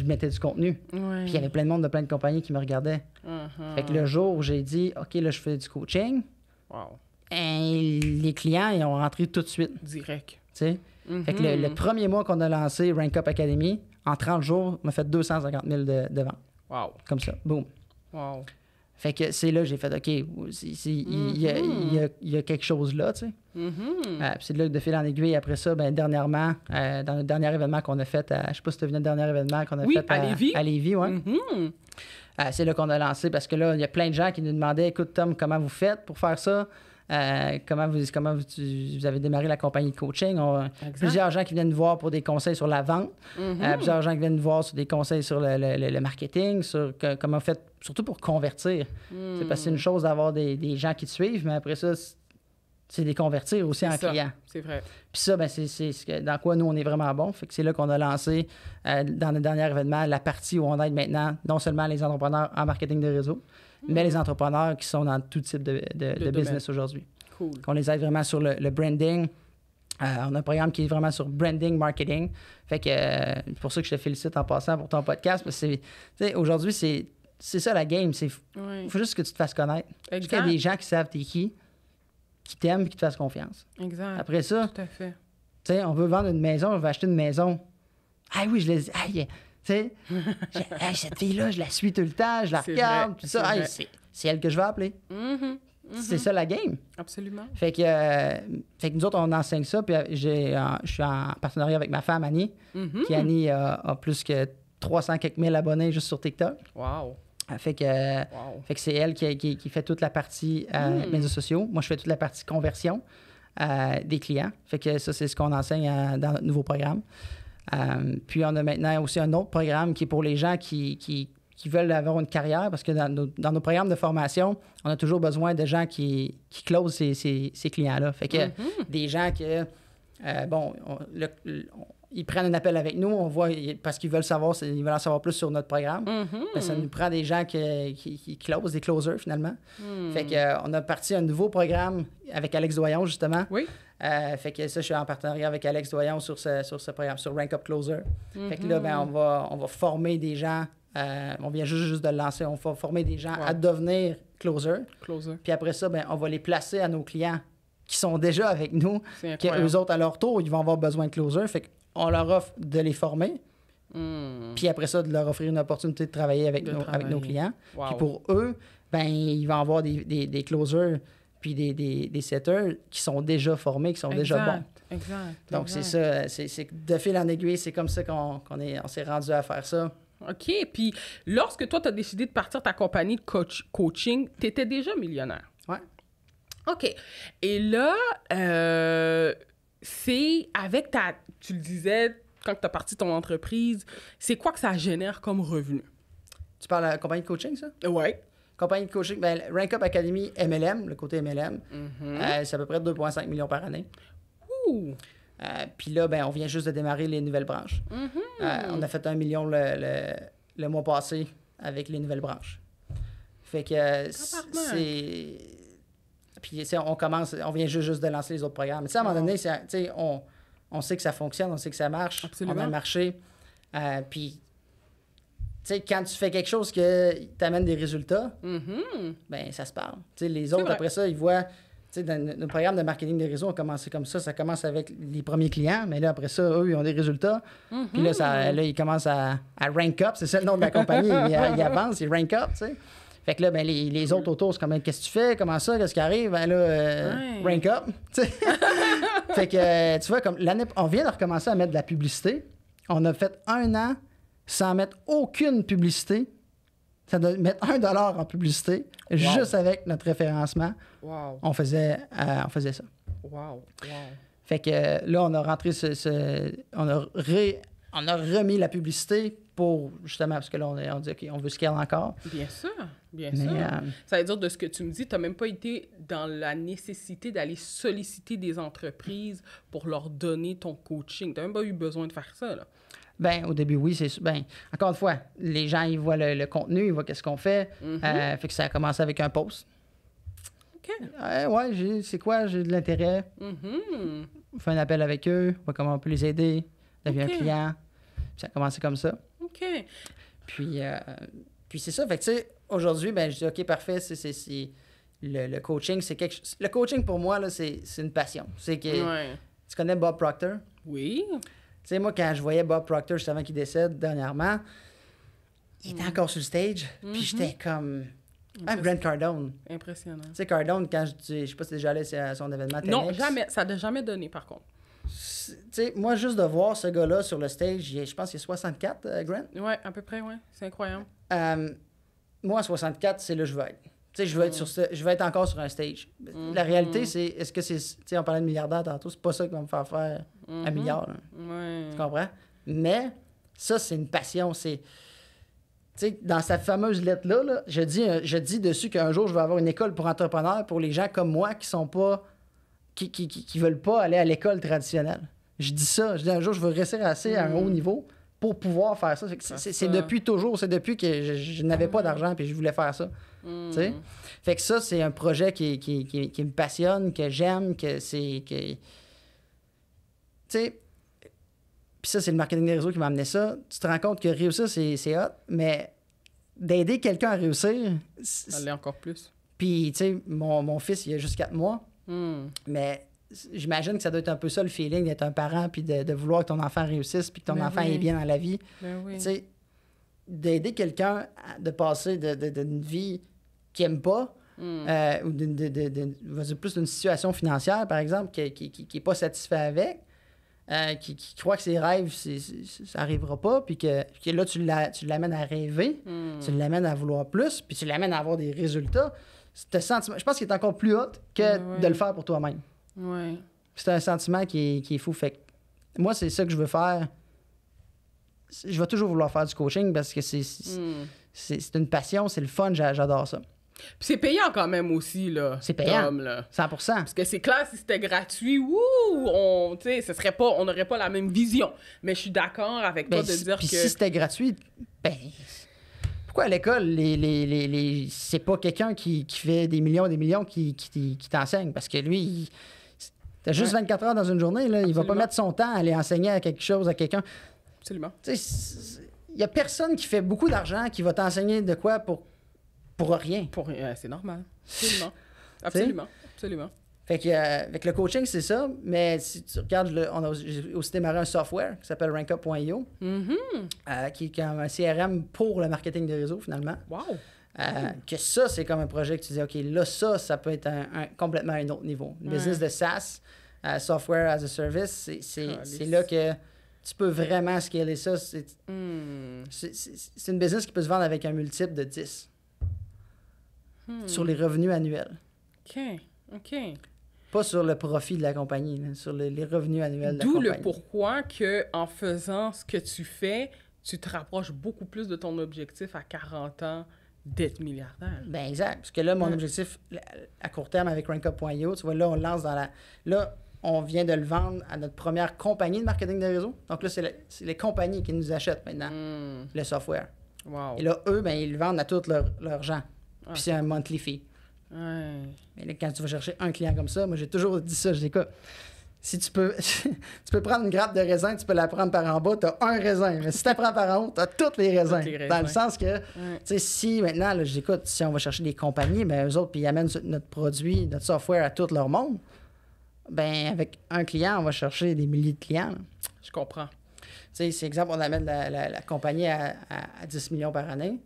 mettais du contenu. Puis il y avait plein de monde de plein de compagnies qui me regardaient. Uh-huh. Fait que le jour où j'ai dit, OK, là, je fais du coaching, wow. et hein, les clients, ils ont rentré tout de suite. Direct. Tu sais? Fait que le, mhm. premier mois qu'on a lancé Rank Up Academy, en 30 jours, on a fait 250 000 de, de ventes. Wow. Comme ça. Boom. Wow. Fait que c'est là que j'ai fait, OK, il y, a, quelque chose là, tu sais. Mhm. Euh, c'est là que de fil en aiguille, après ça, ben, dernièrement, euh, dans le dernier événement qu'on a fait, à, je sais pas si tu as vu dernier événement qu'on a fait à, à Lévis. À ouais. Mhm. Euh, c'est là qu'on a lancé parce que là, il y a plein de gens qui nous demandaient, écoute, Tom, comment vous faites pour faire ça? Euh, comment, vous, comment vous, avez démarré la compagnie de coaching. plusieurs gens qui viennent nous voir pour des conseils sur la vente, mhm. euh, plusieurs gens qui viennent nous voir sur des conseils sur le, marketing, sur comment vous surtout pour convertir. Hmm. C'est parce que c'est une chose d'avoir des, gens qui te suivent, mais après ça, c'est des convertir aussi en clients. C'est vrai. Puis ça, ben, c'est dans quoi nous, on est vraiment bon. c'est là qu'on a lancé, euh, dans le dernier événement, la partie où on aide maintenant non seulement les entrepreneurs en marketing de réseau, mais les entrepreneurs qui sont dans tout type de, de, business aujourd'hui. Cool. Qu'on les aide vraiment sur le, le branding. Euh, on a un programme qui est vraiment sur branding, marketing. Fait que euh, pour ça que je te félicite en passant pour ton podcast. Parce que aujourd'hui, c'est, c'est ça la game. Il faut juste que tu te fasses connaître. Exact. y a des gens qui savent t'es qui, qui t'aiment qui te fassent confiance. Exact. Après ça, Tout à on veut vendre une maison, on veut acheter une maison. Ah oui, je les. Ah, sais, cette fille-là, je la suis tout le temps, je la regarde, tout ça. c'est elle que je vais appeler. Mm-hmm, mm-hmm. C'est ça la game. Absolument. Euh, fait que, nous autres, on enseigne ça. Puis euh, j'ai, euh, je suis en partenariat avec ma femme, Annie, mm-hmm. qui, Annie, a plus que 300 quelques mille abonnés juste sur TikTok. Wow. Fait que, Fait que c'est elle qui, fait toute la partie mm. médias sociaux. Moi, je fais toute la partie conversion des clients. Fait que ça, c'est ce qu'on enseigne dans notre nouveau programme. Euh, puis on a maintenant aussi un autre programme qui est pour les gens qui, veulent avoir une carrière, parce que dans nos, programmes de formation, on a toujours besoin de gens qui, closent ces, clients-là. Fait que mm-hmm. des gens que, euh, bon, ils prennent un appel avec nous, on voit, parce qu'ils veulent savoir, ils veulent en savoir plus sur notre programme. Mm-hmm. Ben, ça nous prend des gens qui, qui, closent, des closers finalement. Mm. Fait que, euh, on a parti un nouveau programme avec Alex Doyon, justement. Oui. Euh, fait que ça, je suis en partenariat avec Alex Doyon sur ce, programme, sur Rank Up Closer. Fait que là, mhm. ben, on, va, former des gens. Euh, on vient juste, de le lancer. On va former des gens à devenir closer. Puis après ça, ben, on va les placer à nos clients qui sont déjà avec nous. Qui, eux autres, à leur tour, ils vont avoir besoin de closer. Fait qu'on leur offre de les former. Hmm. Puis après ça, de leur offrir une opportunité de travailler avec, nos, avec nos clients. Puis pour eux, ben, ils vont avoir des, des, des closers puis des, des, des, setters qui sont déjà formés, qui sont déjà bons. Exact. Donc, c'est ça. C'est, de fil en aiguille, c'est comme ça qu'on, est, on s'est rendu à faire ça. OK. Puis, lorsque toi, tu as décidé de partir ta compagnie de coaching, tu étais déjà millionnaire. Ouais. OK. Et là, euh, c'est avec ta. Tu le disais, quand tu as parti ton entreprise, c'est quoi que ça génère comme revenu? Tu parles de la compagnie de coaching, ça? Oui compagnie de coaching, ben, Rank Up Academy MLM, le côté MLM, mhm. euh, c'est à peu près 2,5 millions par année. Euh, puis là, ben, on vient juste de démarrer les nouvelles branches. Mhm. Euh, on a fait un million le, mois passé avec les nouvelles branches. Fait que c'est. Puis on commence, on vient juste, de lancer les autres programmes. mais à un moment donné, on, on sait que ça fonctionne, on sait que ça marche, on a marché. Puis sais, quand tu fais quelque chose que t'amène des résultats, mm-hmm. ben ça se parle. les autres, après ça, ils voient. Dans nos programmes de marketing des réseaux, ont commencé comme ça. Ça commence avec les premiers clients, mais là, après ça, eux, ils ont des résultats. Mm-hmm. Puis là, là, ils commencent à, rank up. C'est ça le nom de la compagnie. ils, avancent, ils rank up, tu sais. Fait que là, ben, les, autres autour, c'est comme Qu'est-ce que tu fais? Comment ça? Qu'est-ce qui arrive? Ben, là, euh, rank up. fait que tu vois, comme l'année. On vient de recommencer à mettre de la publicité. On a fait un an sans mettre aucune publicité. Ça doit mettre un dollar en publicité, juste avec notre référencement. Wow. On, faisait, euh, on faisait ça. Wow. Fait que là, on a rentré on, a remis la publicité pour justement, parce que là, on, on dit, OK, on veut scale encore. Bien sûr, bien sûr. Euh, ça veut dire, de ce que tu me dis, tu n'as même pas été dans la nécessité d'aller solliciter des entreprises pour leur donner ton coaching. Tu n'as même pas eu besoin de faire ça. Là. Ben, au début, oui, c'est Ben, encore une fois, les gens, ils voient le, contenu, ils voient qu'est-ce qu'on fait. Mhm. Euh, fait que ça a commencé avec un post. OK. ouais, c'est quoi? J'ai de l'intérêt. Mhm. On fait un appel avec eux, on voit comment on peut les aider. devient un client. ça a commencé comme ça. OK. Puis, euh, puis c'est ça. Fait que, tu sais, aujourd'hui, ben, je dis, OK, parfait, c'est. Le, le, coaching, c'est quelque chose. Le coaching, pour moi, là, c'est, une passion. C'est que. Tu connais Bob Proctor? Oui. Tu sais, moi, quand je voyais Bob Proctor, juste avant qu'il décède dernièrement, il était mm-hmm. encore sur le stage, puis mm-hmm. j'étais comme. Ah, Grant Cardone. Impressionnant. Tu sais, Cardone, quand je, je sais pas si t'es déjà allé à euh, son événement Non, jamais. Ça n'a jamais donné, par contre. Tu sais, moi, juste de voir ce gars-là sur le stage, je pense qu'il est 64, euh, Grant. Ouais, à peu près, ouais. C'est incroyable. Euh, moi, 64, c'est là que je veux être. Tu sais, je veux, être sur je veux être encore sur un stage. La mm-hmm. réalité, c'est, est-ce que c'est. Tu sais, on parlait de milliardaires tantôt, c'est pas ça qu'on va me faire faire Mm-hmm. Tu comprends? Mais ça, c'est une passion. C'est. sais, dans cette fameuse lettre-là, je, dis, euh, je dis dessus qu'un jour, je vais avoir une école pour entrepreneurs pour les gens comme moi qui sont pas. qui, qui, veulent pas aller à l'école traditionnelle. Je dis ça. Je dis un jour, je veux rester assez à un haut mm. niveau pour pouvoir faire ça. C'est depuis toujours, c'est depuis que je, n'avais pas mm. d'argent puis je voulais faire ça. Mm. Fait que ça, c'est un projet qui, qui, me passionne, que j'aime, que c'est sais, puis ça, c'est le marketing des réseaux qui m'a amené ça. Tu te rends compte que réussir, c'est hot, mais d'aider quelqu'un à réussir. Ça l'est encore plus. Puis, tu sais, mon, mon, fils, il a juste quatre mois. Hmm. Mais j'imagine que ça doit être un peu ça le feeling d'être un parent, puis de, de, vouloir que ton enfant réussisse, puis que ton ben enfant ait bien dans la vie. Ben oui. Tu sais, d'aider quelqu'un de passer hmm. euh, d'une de, vie qu'il n'aime pas, ou plus d'une situation financière, par exemple, qui n'est qui, qui, pas satisfait avec euh, qui, croit que ses rêves, ça n'arrivera pas, puis que, là, tu l'amènes à rêver, hmm. tu l'amènes à vouloir plus, puis tu l'amènes à avoir des résultats. je pense qu'il est encore plus haut que de le faire pour toi-même. C'est un sentiment qui est, fou. Fait moi, c'est ça que je veux faire. Je vais toujours vouloir faire du coaching parce que c'est hmm. une passion, c'est le fun, j'adore ça c'est payant quand même aussi, là. C'est payant. là. 100 Parce que c'est clair, si c'était gratuit, ouh, on ce serait pas, on n'aurait pas la même vision. Mais je suis d'accord avec toi ben, de dire que. si c'était gratuit, ben. Pourquoi à l'école, les, les, les, c'est pas quelqu'un qui, fait des millions et des millions qui, qui, qui t'enseigne? Parce que lui, il. T'as juste 24 heures dans une journée, là. Il va pas mettre son temps à aller enseigner à quelque chose à quelqu'un. Absolument. il y a personne qui fait beaucoup d'argent qui va t'enseigner de quoi pour pour rien. Pour rien, c'est normal. Absolument. Absolument. Fait que, euh, avec le coaching, c'est ça. Mais si tu regardes, le, on a aussi démarré un software qui s'appelle rankup.io, mm-hmm. euh, qui est comme un CRM pour le marketing de réseau, finalement. Wow! Euh, que ça, c'est comme un projet que tu dis, OK, là, ça, ça peut être un, à complètement un autre niveau. Une business de SaaS, Software as a Service, c'est là que tu peux vraiment scaler ça. Hmm. C'est une business qui peut se vendre avec un multiple de 10. Hmm. sur les revenus annuels. OK. OK. Pas sur le profit de la compagnie, sur les, les revenus annuels de la compagnie. D'où le pourquoi que en faisant ce que tu fais, tu te rapproches beaucoup plus de ton objectif à 40 ans d'être milliardaire. Ben exact. Parce que là, mon hmm. objectif à court terme avec RankUp.io, tu vois, là, on lance dans la. Là, on vient de le vendre à notre première compagnie de marketing de réseau. Donc là, c'est, les compagnies qui nous achètent maintenant hmm. le software. Et là, eux, ben, ils le vendent à tous leurs leur gens. Ah, puis c'est un monthly fee. Mais quand tu vas chercher un client comme ça, moi j'ai toujours dit ça, je dis si tu peux, tu peux prendre une grappe de raisin, tu peux la prendre par en bas, tu as un raisin. Mais si tu la prends par en haut, tu as toutes les raisins. Dans le sens que, tu sais, si maintenant, j'écoute, si on va chercher des compagnies, mais ben, eux autres, puis ils amènent notre produit, notre software à tout leur monde, ben avec un client, on va chercher des milliers de clients. Je comprends. Tu sais, c'est exemple, on amène la, compagnie à 10 millions par année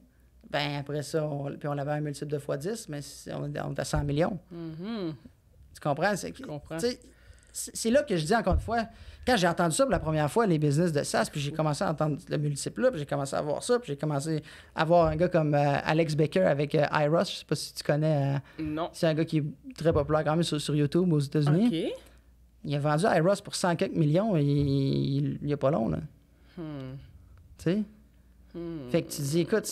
ben après ça, on, puis on l'avait un multiple de fois 10, mais on, est à 100 millions. Mm-hmm. Tu comprends? C'est, C'est là que je dis encore une fois, quand j'ai entendu ça pour la première fois, les business de SaaS, puis j'ai commencé à entendre le multiple là, puis j'ai commencé à voir ça, puis j'ai commencé à voir un gars comme euh, Alex Baker avec euh, je sais pas si tu connais. Euh, non. C'est un gars qui est très populaire quand même sur, YouTube aux États-Unis. OK. Il a vendu iRush pour 100 quelques millions il n'y a pas long. Hmm. Tu sais? Hmm. Fait que tu dis, écoute,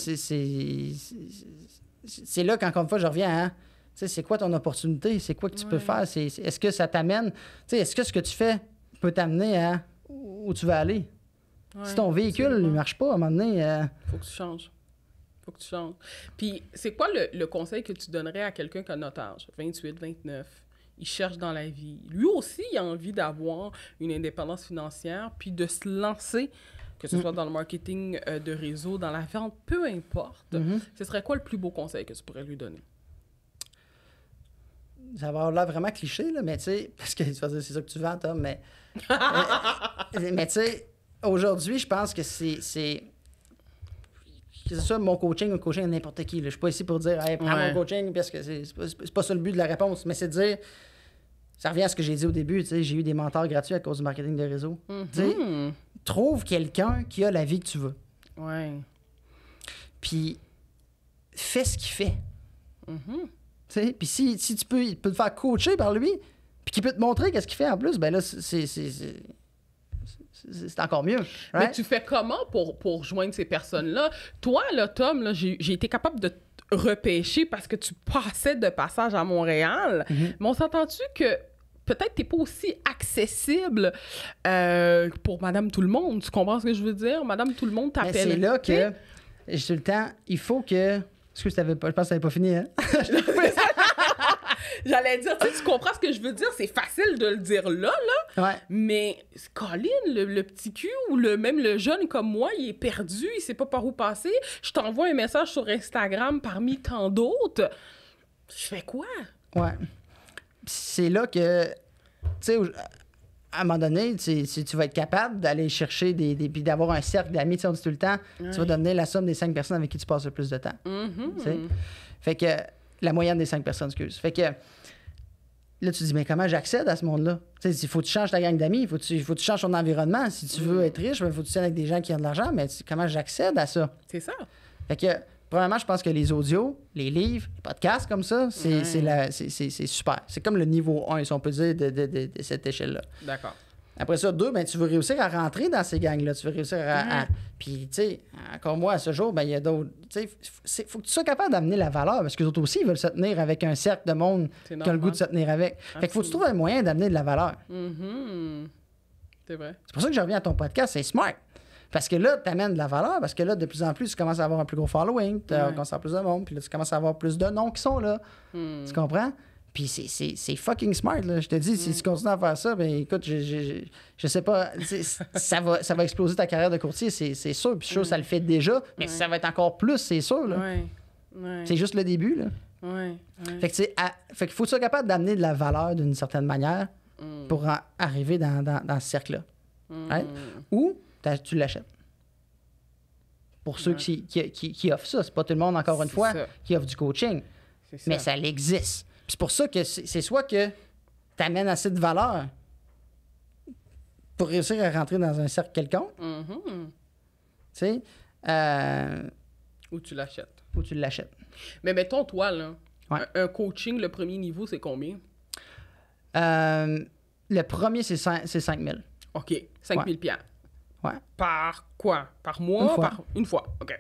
c'est là qu'encore une fois, je reviens hein. C'est quoi ton opportunité? C'est quoi que tu peux faire? Est-ce que ça t'amène? Est-ce que ce que tu fais peut t'amener hein, où tu vas aller? si ton véhicule ne marche pas, à un moment donné. Euh, Faut que tu changes. Faut que tu changes. Puis, c'est quoi le, le, conseil que tu donnerais à quelqu'un qui a notre âge, 28, 29? Il cherche dans la vie. Lui aussi, il a envie d'avoir une indépendance financière, puis de se lancer que ce mm. soit dans le marketing euh, de réseau, dans la vente, peu importe, mm-hmm. ce serait quoi le plus beau conseil que tu pourrais lui donner? Ça va avoir l'air vraiment cliché, là, mais tu sais, parce que c'est ça que tu vends, Tom, mais. Euh, mais, tu sais, aujourd'hui, je pense que c'est c'est ce soit mon coaching ou coaching à n'importe qui. Là. Je suis pas ici pour dire hey, mon coaching parce que c'est pas, pas ça le but de la réponse, mais c'est de dire ça revient à ce que j'ai dit au début, j'ai eu des mentors gratuits à cause du marketing de réseau. Tu sais mm-hmm trouve quelqu'un qui a la vie que tu veux. Ouais. Puis fais ce qu'il fait. Mm-hmm. Tu sais, Puis si, si, tu peux, peut te faire coacher par lui, puis qu'il peut te montrer qu'est-ce qu'il fait en plus, ben là, c'est c'est encore mieux. Mais tu fais comment pour, pour joindre ces personnes-là? Toi, là, Tom, là, j'ai été capable de repêcher parce que tu passais de passage à Montréal. Mm-hmm. Mais on s'entend-tu que peut-être t'es pas aussi accessible euh, pour Madame Tout le Monde. Tu comprends ce que je veux dire? Madame Tout le Monde ben, t'appelle. c'est là que j'ai le temps. Il faut que. Excuse, avais pas, je pense que n'avait pas fini, hein? J'allais dire, tu, comprends ce que je veux dire? C'est facile de le dire là, là. Ouais. Mais Colin, le, petit cul ou le, même le jeune comme moi, il est perdu, il sait pas par où passer. Je t'envoie un message sur Instagram parmi tant d'autres. Je fais quoi? Ouais c'est là que, tu sais, à un moment donné, tu, tu, vas être capable d'aller chercher des, d'avoir un cercle d'amis. On tout le temps, tu vas donner la somme des cinq personnes avec qui tu passes le plus de temps. mm Fait que la moyenne des cinq personnes, excuse. Fait que là, tu te dis, mais comment j'accède à ce monde-là? Tu sais, Il faut que tu changes ta gang d'amis, il faut, que tu changes ton environnement. Si tu veux mm. être riche, ben, il faut que tu avec des gens qui ont de l'argent, mais comment j'accède à ça? C'est ça. Fait que Premièrement, je pense que les audios, les livres, les podcasts comme ça, c'est, super. C'est comme le niveau 1, si on peut dire, de, cette échelle-là. D'accord. Après ça, deux, ben, tu veux réussir à rentrer dans ces gangs-là. Tu veux réussir à. Mm-hmm. Puis, tu sais, encore moi, à ce jour, ben, il y a d'autres. Tu sais, faut que tu sois capable d'amener la valeur parce que les autres aussi, ils veulent se tenir avec un cercle de monde qui a le goût de se tenir avec. Fait faut que tu trouves un moyen d'amener de la valeur. Mm-hmm. C'est vrai. C'est pour ça que je reviens à ton podcast, c'est smart. Parce que là, tu amènes de la valeur, parce que là, de plus en plus, tu commences à avoir un plus gros following, tu commences à avoir plus de monde, puis là, tu commences à avoir plus de noms qui sont là. Hmm. Tu comprends? Puis c'est fucking smart, là. Je te dis, si hmm. tu continues à faire ça, ben écoute, je, sais pas, ça va, ça va exploser ta carrière de courtier, c'est sûr. Puis je trouve ça le hmm. fait déjà, mais ça va être encore plus, c'est sûr, là. C'est juste le début, là. Fait que, fait faut que capable d'amener de la valeur d'une certaine manière pour arriver dans, ce cercle-là. Ou tu l'achètes. Pour ceux qui, qui, qui, offrent ça, c'est pas tout le monde, encore une fois, qui offre du coaching. Mais ça, existe. C'est pour ça que c'est soit que tu amènes assez de valeur pour réussir à rentrer dans un cercle quelconque. Mm-hmm. Tu sais? Euh, ou tu l'achètes. Ou tu l'achètes. Mais mettons, toi, là, un, coaching, le premier niveau, c'est combien? Euh, le premier, c'est 5 000. OK, 5 000 par quoi? Par mois? Une fois. Une fois. OK.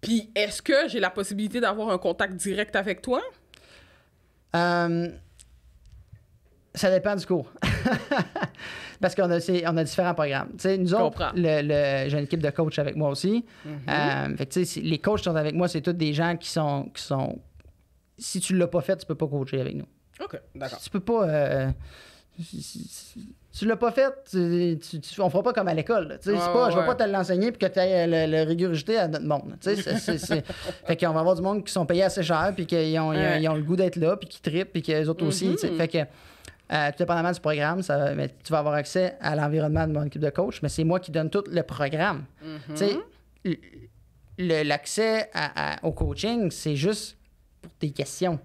Puis, est-ce que j'ai la possibilité d'avoir un contact direct avec toi? Euh, ça dépend du cours. Parce qu'on a, on a différents programmes. nous autres, le, j'ai une équipe de coach avec moi aussi. Mm-hmm. Euh, les coachs qui sont avec moi, c'est tous des gens qui sont, qui sont. Si tu ne l'as pas fait, tu ne peux pas coacher avec nous. OK, d'accord. Tu peux pas. Euh, tu l'as pas fait, tu, ne on fera pas comme à l'école. Je ne vais pas te l'enseigner et que tu aies euh, le, rigueur régurgiter à notre monde. On va avoir du monde qui sont payés assez cher puis qui ont, le goût d'être là puis qui trippent puis que les autres aussi. Mm-hmm. Fait que euh, tout dépendamment du programme, ça, tu vas avoir accès à l'environnement de mon équipe de coach, mais c'est moi qui donne tout le programme. Mm-hmm. L'accès au coaching, c'est juste pour tes questions.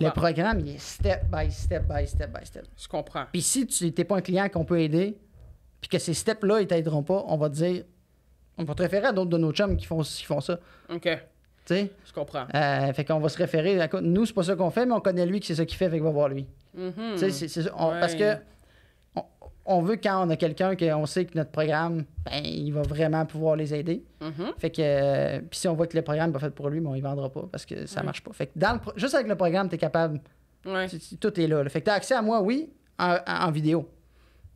Le programme, il est step by step by step by step. Je comprends. Puis si tu n'es pas un client qu'on peut aider, puis que ces steps-là, ils t'aideront pas, on va te dire, on va te référer à d'autres de nos chums qui font, qui font ça. OK. Tu sais? Je comprends. Euh, fait qu'on va se référer. À... Nous, c'est pas ça qu'on fait, mais on connaît lui qui c'est ça qu'il fait, fait va voir lui. Mhm. Tu sais, c'est, Parce que on veut quand on a quelqu'un qu'on sait que notre programme, ben, il va vraiment pouvoir les aider. Mm-hmm. Fait que, euh, puis si on voit que le programme n'est pas fait pour lui, bon on ne vendra pas parce que ça ne marche pas. Fait que dans le juste avec le programme, tu es capable. tout est là, Fait que tu as accès à moi, oui, en, vidéo.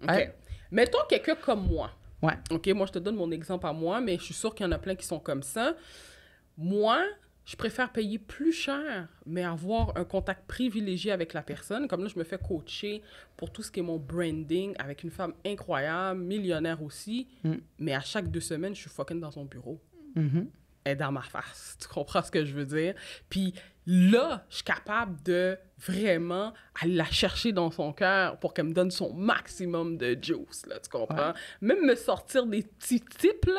OK. Mettons quelqu'un comme moi. Ouais. OK, moi, je te donne mon exemple à moi, mais je suis sûr qu'il y en a plein qui sont comme ça. Moi, je préfère payer plus cher, mais avoir un contact privilégié avec la personne. Comme là, je me fais coacher pour tout ce qui est mon branding avec une femme incroyable, millionnaire aussi. Mm. Mais à chaque deux semaines, je suis fucking dans son bureau. et mm-hmm. Elle dans ma face. Tu comprends ce que je veux dire? Puis là, je suis capable de vraiment aller la chercher dans son cœur pour qu'elle me donne son maximum de juice, là, tu comprends? Même me sortir des petits types,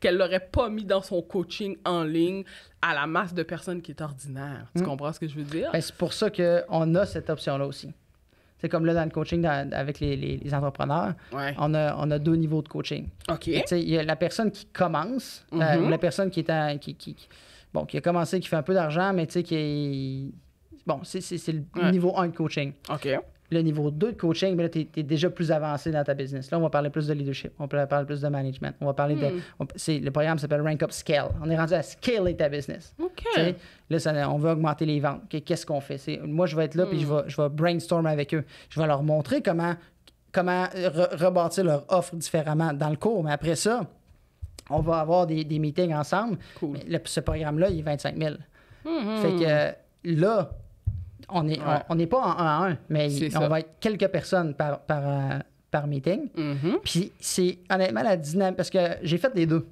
qu'elle n'aurait pas mis dans son coaching en ligne à la masse de personnes qui est ordinaire. Tu hmm. comprends ce que je veux dire? Ben, c'est pour ça qu'on a cette option-là aussi. C'est comme là, dans le coaching avec les, entrepreneurs, on, a, deux niveaux de coaching. OK. Il y a la personne qui commence, euh, mm-hmm. la personne qui est en... qui, qui bon, qui a commencé, qui fait un peu d'argent, mais tu sais, qui est. Bon, c'est, le niveau 1 de coaching. OK. Le niveau 2 de coaching, mais ben là, tu es, déjà plus avancé dans ta business. Là, on va parler plus de leadership, on va parler plus de management, on va parler de. Hmm. le programme s'appelle Rank Up Scale. On est rendu à scaler ta business. OK. là, on veut augmenter les ventes. qu'est-ce qu'on fait? moi, je vais être là, puis je hmm. vais, je brainstorm avec eux. Je vais leur montrer comment, comment euh, rebâtir leur offre différemment dans le cours, mais après ça, on va avoir des, meetings ensemble. Mais le, ce programme-là, il est 25 000. Hmm, fait hmm. que là, on n'est on, pas en un, à mais on va être quelques personnes par, par, euh, par meeting. Mm-hmm. Puis c'est honnêtement la dynamique, parce que j'ai fait les deux.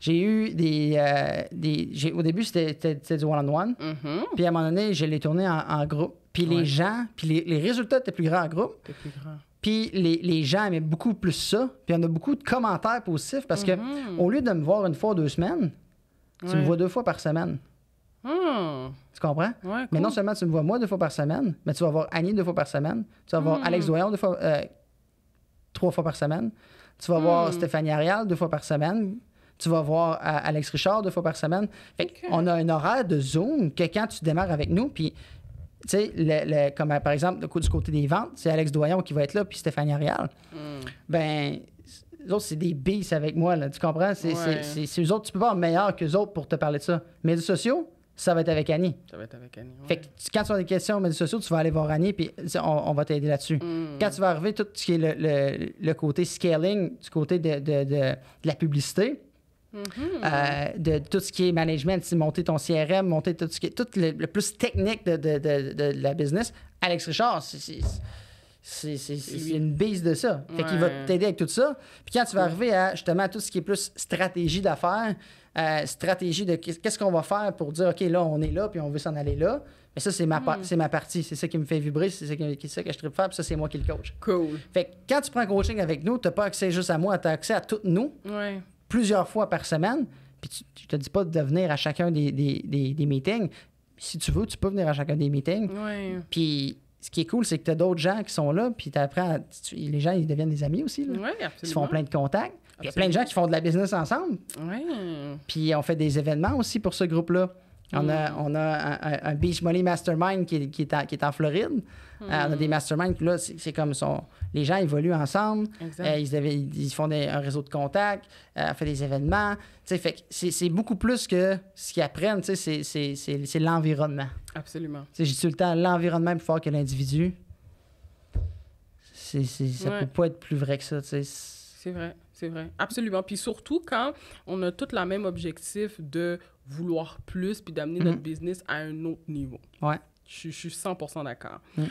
J'ai eu des. Euh, au début, c'était, c'était, du one-on-one. Mm-hmm. Puis à un moment donné, je l'ai tourné en, groupe. Puis les gens, puis les, les, résultats étaient plus grands en groupe. Plus grand. Puis les, gens aimaient beaucoup plus ça. Puis on a beaucoup de commentaires positifs parce que mm-hmm. au lieu de me voir une fois ou deux semaines, tu me vois deux fois par semaine. Hmm. Tu comprends? Mais non seulement tu me vois moi deux fois par semaine, mais tu vas voir Annie deux fois par semaine, tu vas voir hmm. Alex Doyon deux fois, euh, trois fois par semaine, tu vas voir hmm. Stéphanie Arial deux fois par semaine, tu vas voir euh, Alex Richard deux fois par semaine. Fait On a un horaire de Zoom que quand tu démarres avec nous, puis tu sais, le, comme euh, par exemple, du côté des ventes, c'est Alex Doyon qui va être là, puis Stéphanie Arial. Hmm. Ben, les autres, c'est des bis avec moi, là, tu comprends? C'est eux autres, tu peux pas être meilleur qu'eux autres pour te parler de ça. Médias sociaux, ça va être avec Annie. Ça va être avec Annie. Fait que quand tu as des questions aux médias sociaux, tu vas aller voir Annie, puis on, va t'aider là-dessus. Hmm. Quand tu vas arriver, tout ce qui est le, le côté scaling, du côté de, de, de la publicité, Mm-hmm. Euh, de tout ce qui est management, monter ton CRM, monter tout ce qui est tout le, plus technique de, la business. Alex Richard, c'est une bise de ça. Fait qu'il va t'aider avec tout ça. Puis quand tu vas arriver à justement tout ce qui est plus stratégie d'affaires, euh, stratégie de qu'est-ce qu'on va faire pour dire OK, là, on est là, puis on veut s'en aller là. Mais ça, c'est ma, mm. ma partie. C'est ça qui me fait vibrer. C'est ça, que je trouve faire. Puis ça, c'est moi qui le coach. Cool. Fait que quand tu prends coaching avec nous, tu n'as pas accès juste à moi, tu as accès à toutes nous. Ouais plusieurs fois par semaine. Puis tu, je te dis pas de venir à chacun des, meetings. Si tu veux, tu peux venir à chacun des meetings. Puis ce qui est cool, c'est que tu as d'autres gens qui sont là, puis apprends, les gens, ils deviennent des amis aussi. Oui, ils se font plein de contacts. il y a plein de gens qui font de la business ensemble. Oui. Puis on fait des événements aussi pour ce groupe-là. On, a, mm. on a un, Beach Money Mastermind qui, qui, est, qui est en Floride. Euh, on a des hmm. masterminds, là, c'est comme son, les gens évoluent ensemble, euh, ils, avaient, ils, font un réseau de contacts, font euh, fait des événements. Fait c'est beaucoup plus que ce qu'ils apprennent, c'est l'environnement. Absolument. J'ai tout le temps, l'environnement plus fort que l'individu. Ça ne peut pas être plus vrai que ça. C'est vrai, c'est vrai. Absolument. Puis surtout quand on a tous le même objectif de vouloir plus puis d'amener mm-hmm. notre business à un autre niveau. Ouais. Je, suis 100% d'accord. Mm.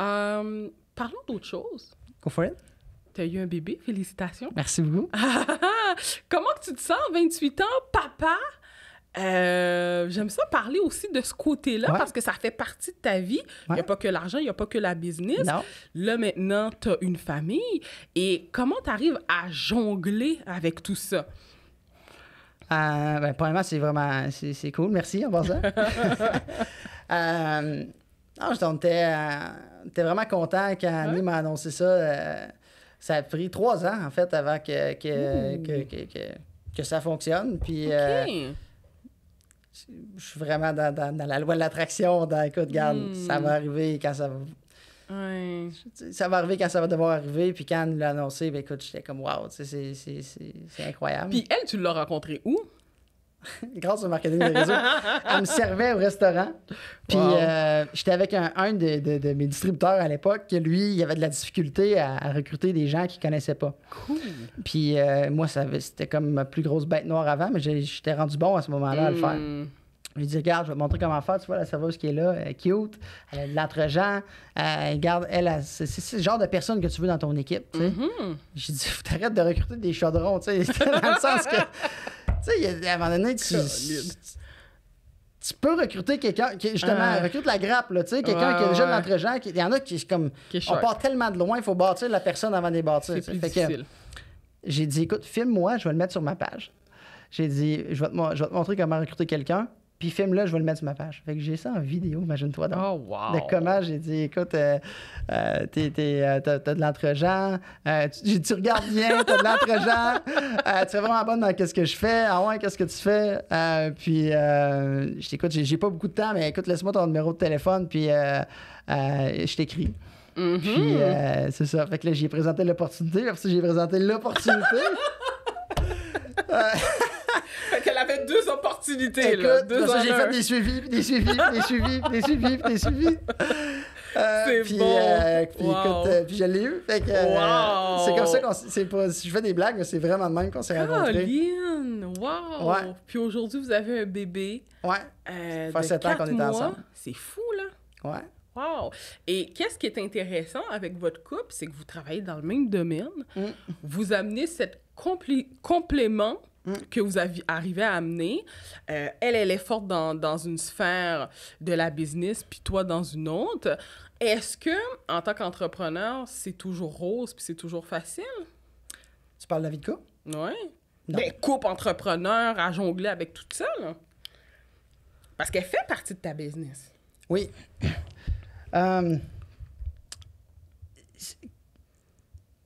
Euh, parlons d'autre chose. Go for it. Tu as eu un bébé, félicitations. Merci beaucoup. Comment tu te sens, 28 ans, papa? Euh, j'aime ça parler aussi de ce côté-là parce que ça fait partie de ta vie. Il n'y a pas que l'argent, il n'y a pas que la business. Là, maintenant, tu as une famille. Et comment tu arrives à jongler avec tout ça? Euh, ben, c'est vraiment. C'est cool. Merci en passant. euh, non, je euh, vraiment content quand m'a annoncé ça. Euh, ça a pris trois ans, en fait, avant que, que, que, que, que ça fonctionne. Puis. Euh, je suis vraiment dans, dans, la loi de l'attraction. Dans écoute, garde, ça hmm. va arriver quand ça Ouais. Ça va arriver quand ça va devoir arriver. Puis quand elle l'a annoncé, ben écoute, j'étais comme wow, c'est incroyable. Puis elle, tu l'as rencontrée où? Grâce au marketing de réseau. elle me servait au restaurant. Puis euh, j'étais avec un, un de, de, mes distributeurs à l'époque, que lui, il avait de la difficulté à, recruter des gens qu'il connaissait pas. Cool. Puis euh, moi moi, c'était comme ma plus grosse bête noire avant, mais j'étais rendu bon à ce moment-là à le faire. Hmm. Je lui dis, regarde, je vais te montrer comment faire. Tu vois, la serveuse qui est là, euh, cute, elle a de l'entre-gens. Euh, regarde, elle, c'est, le genre de personne que tu veux dans ton équipe. Mm-hmm. J'ai dit, arrêter de recruter des chaudrons, tu dans le sens que, tu sais, à un moment donné, tu. peux recruter quelqu'un justement, ah. recrute la grappe, là, tu sais, quelqu'un qui est déjà de lentre Il y en a qui, comme, on part tellement de loin, il faut bâtir la personne avant de bâtir. C'est difficile. j'ai dit, écoute, filme-moi, je vais le mettre sur ma page. J'ai dit, je vais te montrer comment recruter quelqu'un. Puis film-là, je vais le mettre sur ma page. Fait que j'ai ça en vidéo, imagine-toi donc. Oh, wow. De comment j'ai dit, écoute, euh, euh, euh t'as de l'entre-genre, euh, tu, regardes bien, t'as de l'entre-genre, tu es vraiment bonne dans qu'est-ce que je fais, ah ouais, qu'est-ce que tu fais. puis je t'écoute, j'ai pas beaucoup de temps, mais écoute, laisse-moi ton numéro de téléphone, puis je t'écris. Mm-hmm. Puis c'est ça. Fait que là, j'ai présenté l'opportunité, parce j'ai présenté l'opportunité. fait qu'elle avait deux opportunités. là, j'ai fait des suivis, des suivis, des suivis, des suivis, des suivis. Euh, puis, bon. Euh, puis, wow. Euh, je l'ai eu. Fait que, c'est comme ça qu'on c'est pas, je fais des blagues, c'est vraiment de même qu'on s'est rencontrés. Caroline, wow. Puis aujourd'hui, vous avez un bébé. Ouais. ça fait sept ans est ensemble. C'est fou, là. Ouais. Wow. Et qu'est-ce qui est intéressant avec votre couple, c'est que vous travaillez dans le même domaine. Mm. Vous amenez cette complé complément Mm. que vous arrivez à amener. Euh, elle, elle est forte dans, une sphère de la business, puis toi dans une autre. Est-ce que, en tant qu'entrepreneur, c'est toujours rose, puis c'est toujours facile? Tu parles de la vie de couple? Oui. Des ben, couple, entrepreneurs à jongler avec tout ça, là. Parce qu'elle fait partie de ta business. Oui. Euh,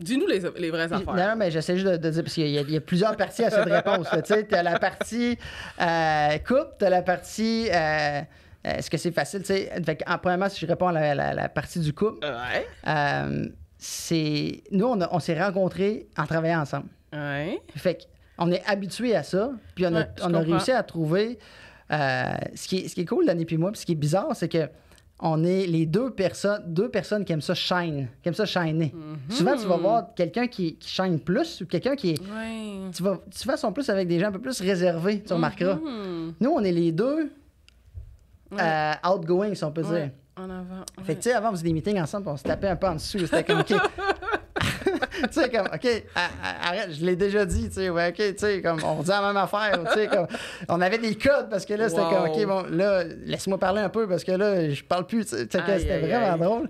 Dis-nous les, les, vraies affaires. Non, mais j'essaie juste de, dire, parce qu'il y, a plusieurs parties à cette réponse. Tu as la partie euh, couple, coupe, tu as la partie. Euh, euh, est-ce que c'est facile? Tu sais, en, premièrement, si je réponds à la, partie du couple, c'est. Nous, on, s'est rencontrés en travaillant ensemble. Ouais. Fait on est habitué à ça, puis on a, réussi à trouver. ce, qui est, ce qui est cool, l'année puis moi, puis ce qui est bizarre, c'est que on est les deux personnes, deux personnes qui aiment ça shine, qui aiment ça shiner. Mhm. Souvent, tu vas voir quelqu'un qui, qui, shine plus ou quelqu'un qui est. Tu vas, son plus avec des gens un peu plus réservés, tu remarqueras. Mhm. Nous, on est les deux euh, outgoing, si on peut dire. En avant. Fait que, tu sais, avant, on faisait des meetings ensemble, on se tapait un peu en dessous. C'était comme, tu sais, comme, OK, arrête, je l'ai déjà dit, tu sais, OK, tu sais, comme, on dit la même affaire, tu sais, comme, on avait des codes parce que là, c'était comme, OK, bon, là, laisse-moi parler un peu parce que là, je parle plus, tu sais, c'était vraiment drôle.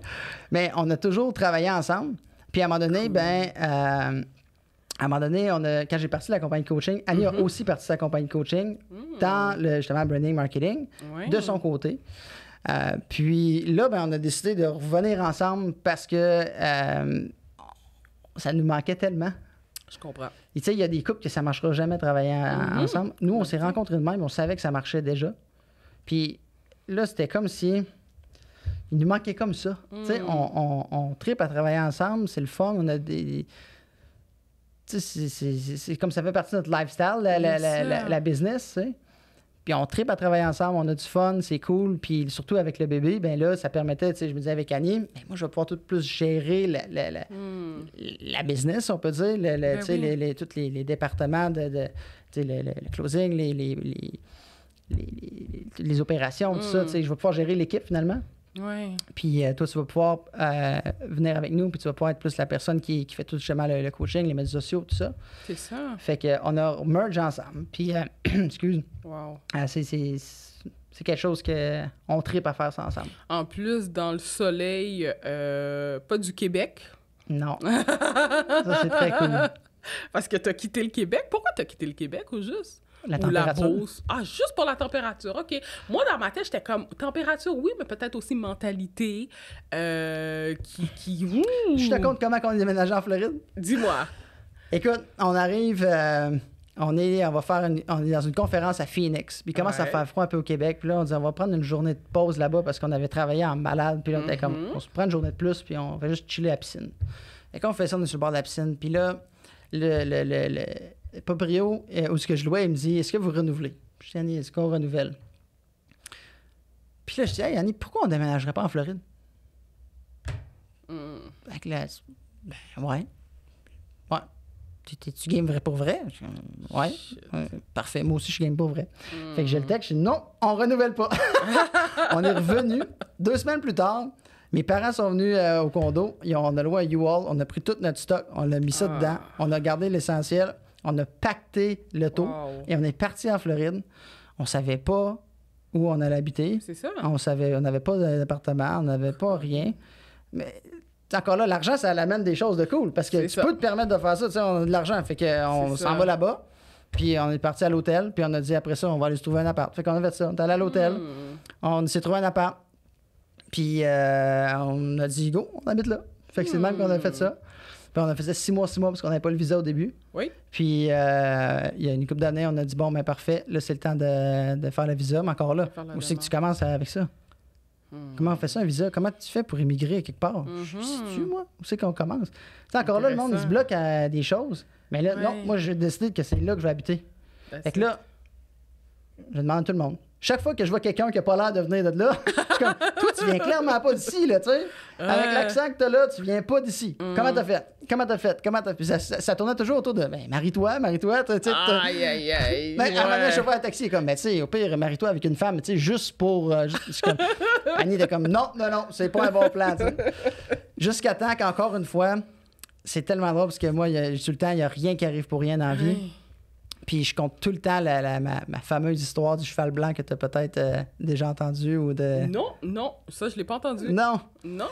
Mais on a toujours travaillé ensemble. Puis à un moment donné, ben, euh, à un moment donné, on a, quand j'ai parti de la compagnie coaching, Annie mm-hmm. a aussi parti de sa compagnie coaching mm. dans le, justement branding marketing de son côté. Euh, puis là, ben, on a décidé de revenir ensemble parce que euh, ça nous manquait tellement. Je comprends. Tu il y a des couples que ça ne marchera jamais travailler mm-hmm. ensemble. Nous, on s'est rencontrés de même, on savait que ça marchait déjà. Puis là, c'était comme si. Il nous manquait comme ça. Tu sais, mm. on, tripe à travailler ensemble, c'est le fun, on a des. C'est comme ça fait partie de notre lifestyle, la, business. Tu puis on tripe à travailler ensemble, on a du fun, c'est cool. Puis surtout avec le bébé, ben là, ça permettait, tu sais, je me disais avec Annie, mais ben moi, je vais pouvoir tout plus gérer hmm. la, business, on peut dire, ben tu sais, les, tous les, départements de, tu sais, le, closing, les, opérations, tout ça, hmm. tu sais, Je vais pouvoir gérer l'équipe finalement. Puis euh, toi, tu vas pouvoir euh, venir avec nous, puis tu vas pouvoir être plus la personne qui, fait tout le le, le, coaching, les médias sociaux, tout ça. C'est ça. Fait qu'on a merge ensemble. Puis, euh, excuse. c'est quelque chose qu'on tripe à faire ça ensemble. En plus, dans le soleil, pas du Québec. Non. ça, c'est très cool. Parce que tu as quitté le Québec. Pourquoi tu as quitté le Québec au juste? La température. Ah, juste pour la température. OK. Moi, dans ma tête, j'étais comme température, oui, mais peut-être aussi mentalité euh, qui. qui Je te compte comment on est déménagé en Floride. Dis-moi. Écoute, on arrive. Euh, on, est, on va faire on est dans une conférence à Phoenix. Puis il commence à faire froid un peu au Québec. Puis là, on dit on va prendre une journée de pause là-bas parce qu'on avait travaillé en malade. Puis là, on était comme mm-hmm. on se prend une journée de plus. Puis on va juste chiller à la piscine. Et quand on fait ça, on est sur le bord de la piscine. Puis là, le, le, le Paprio, euh, où ce que je louais, il me dit Est-ce que vous renouvelez Je dis Annie, est-ce qu'on renouvelle Puis là, je dis Annie, pourquoi on ne déménagerait pas en Floride mm. Ben, ouais. Ouais. tu games vrai pour vrai? Ouais. Parfait. Moi aussi, je game pour vrai. Fait que j'ai le hmm. texte. Je dis non, on renouvelle pas. on est revenu. Deux semaines plus tard, mes parents sont venus euh, au condo. Ils ont, on a loué un U-Haul. On a pris tout notre stock. On a mis ça ah. dedans. On a gardé l'essentiel. On a pacté le taux et on est parti en Floride. On savait pas où on allait habiter. C'est ça. Hein? On savait, on n'avait pas d'appartement, on n'avait pas rien. Mais encore là, l'argent, ça amène des choses de cool parce que tu peux te permettre de faire ça. Tu sais, on a de l'argent, fait qu'on s'en va là-bas. Puis on est parti à l'hôtel, puis on a dit après ça, on va aller se trouver un appart. Fait qu'on a fait ça. On est allé à l'hôtel, hmm. on s'est trouvé un appart. Puis euh, on a dit go, on habite là. Fait que c'est le même qu'on a fait hmm. ça. Puis on a faisait six mois, six mois parce qu'on n'avait pas le visa au début. Oui. Puis euh, il y a une couple d'années, on a dit bon, mais ben, parfait, là c'est le temps de, faire le visa, mais encore là, où c'est que tu commences avec ça? Hmm. Comment on fait ça, un visa? Comment tu fais pour émigrer quelque part? Mhm. Je suis tu moi? Où c'est qu'on commence? encore là, le monde se bloque à des choses. Mais là, non, moi, j'ai décidé que c'est là que je vais habiter. fait que là, je demande à tout le monde chaque fois que je vois quelqu'un qui a pas l'air de venir de là, je suis comme, toi, tu viens clairement pas d'ici, là, tu sais. Avec l'accent que t'as là, tu viens pas d'ici. Mm-hmm. Comment t'as fait? Comment t'as fait? Comment t'as fait? Ça, tournait toujours autour de, ben, marie-toi, marie-toi, tu sais. Aïe, aïe, aïe. Mais ben, à un moment donné, taxi comme, mais ben, tu sais, au pire, marie-toi avec une femme, tu sais, juste pour. Euh, Annie était comme, non, non, non, c'est pas un bon plan, tu sais. Jusqu'à temps qu'encore une fois, c'est tellement drôle parce que moi, tout le temps, il n'y a rien qui arrive pour rien dans la vie. Puis je compte tout le temps la, ma, fameuse histoire du cheval blanc que tu as peut-être euh, déjà entendu ou de... Non, non, ça, je l'ai pas entendu. Non. Non.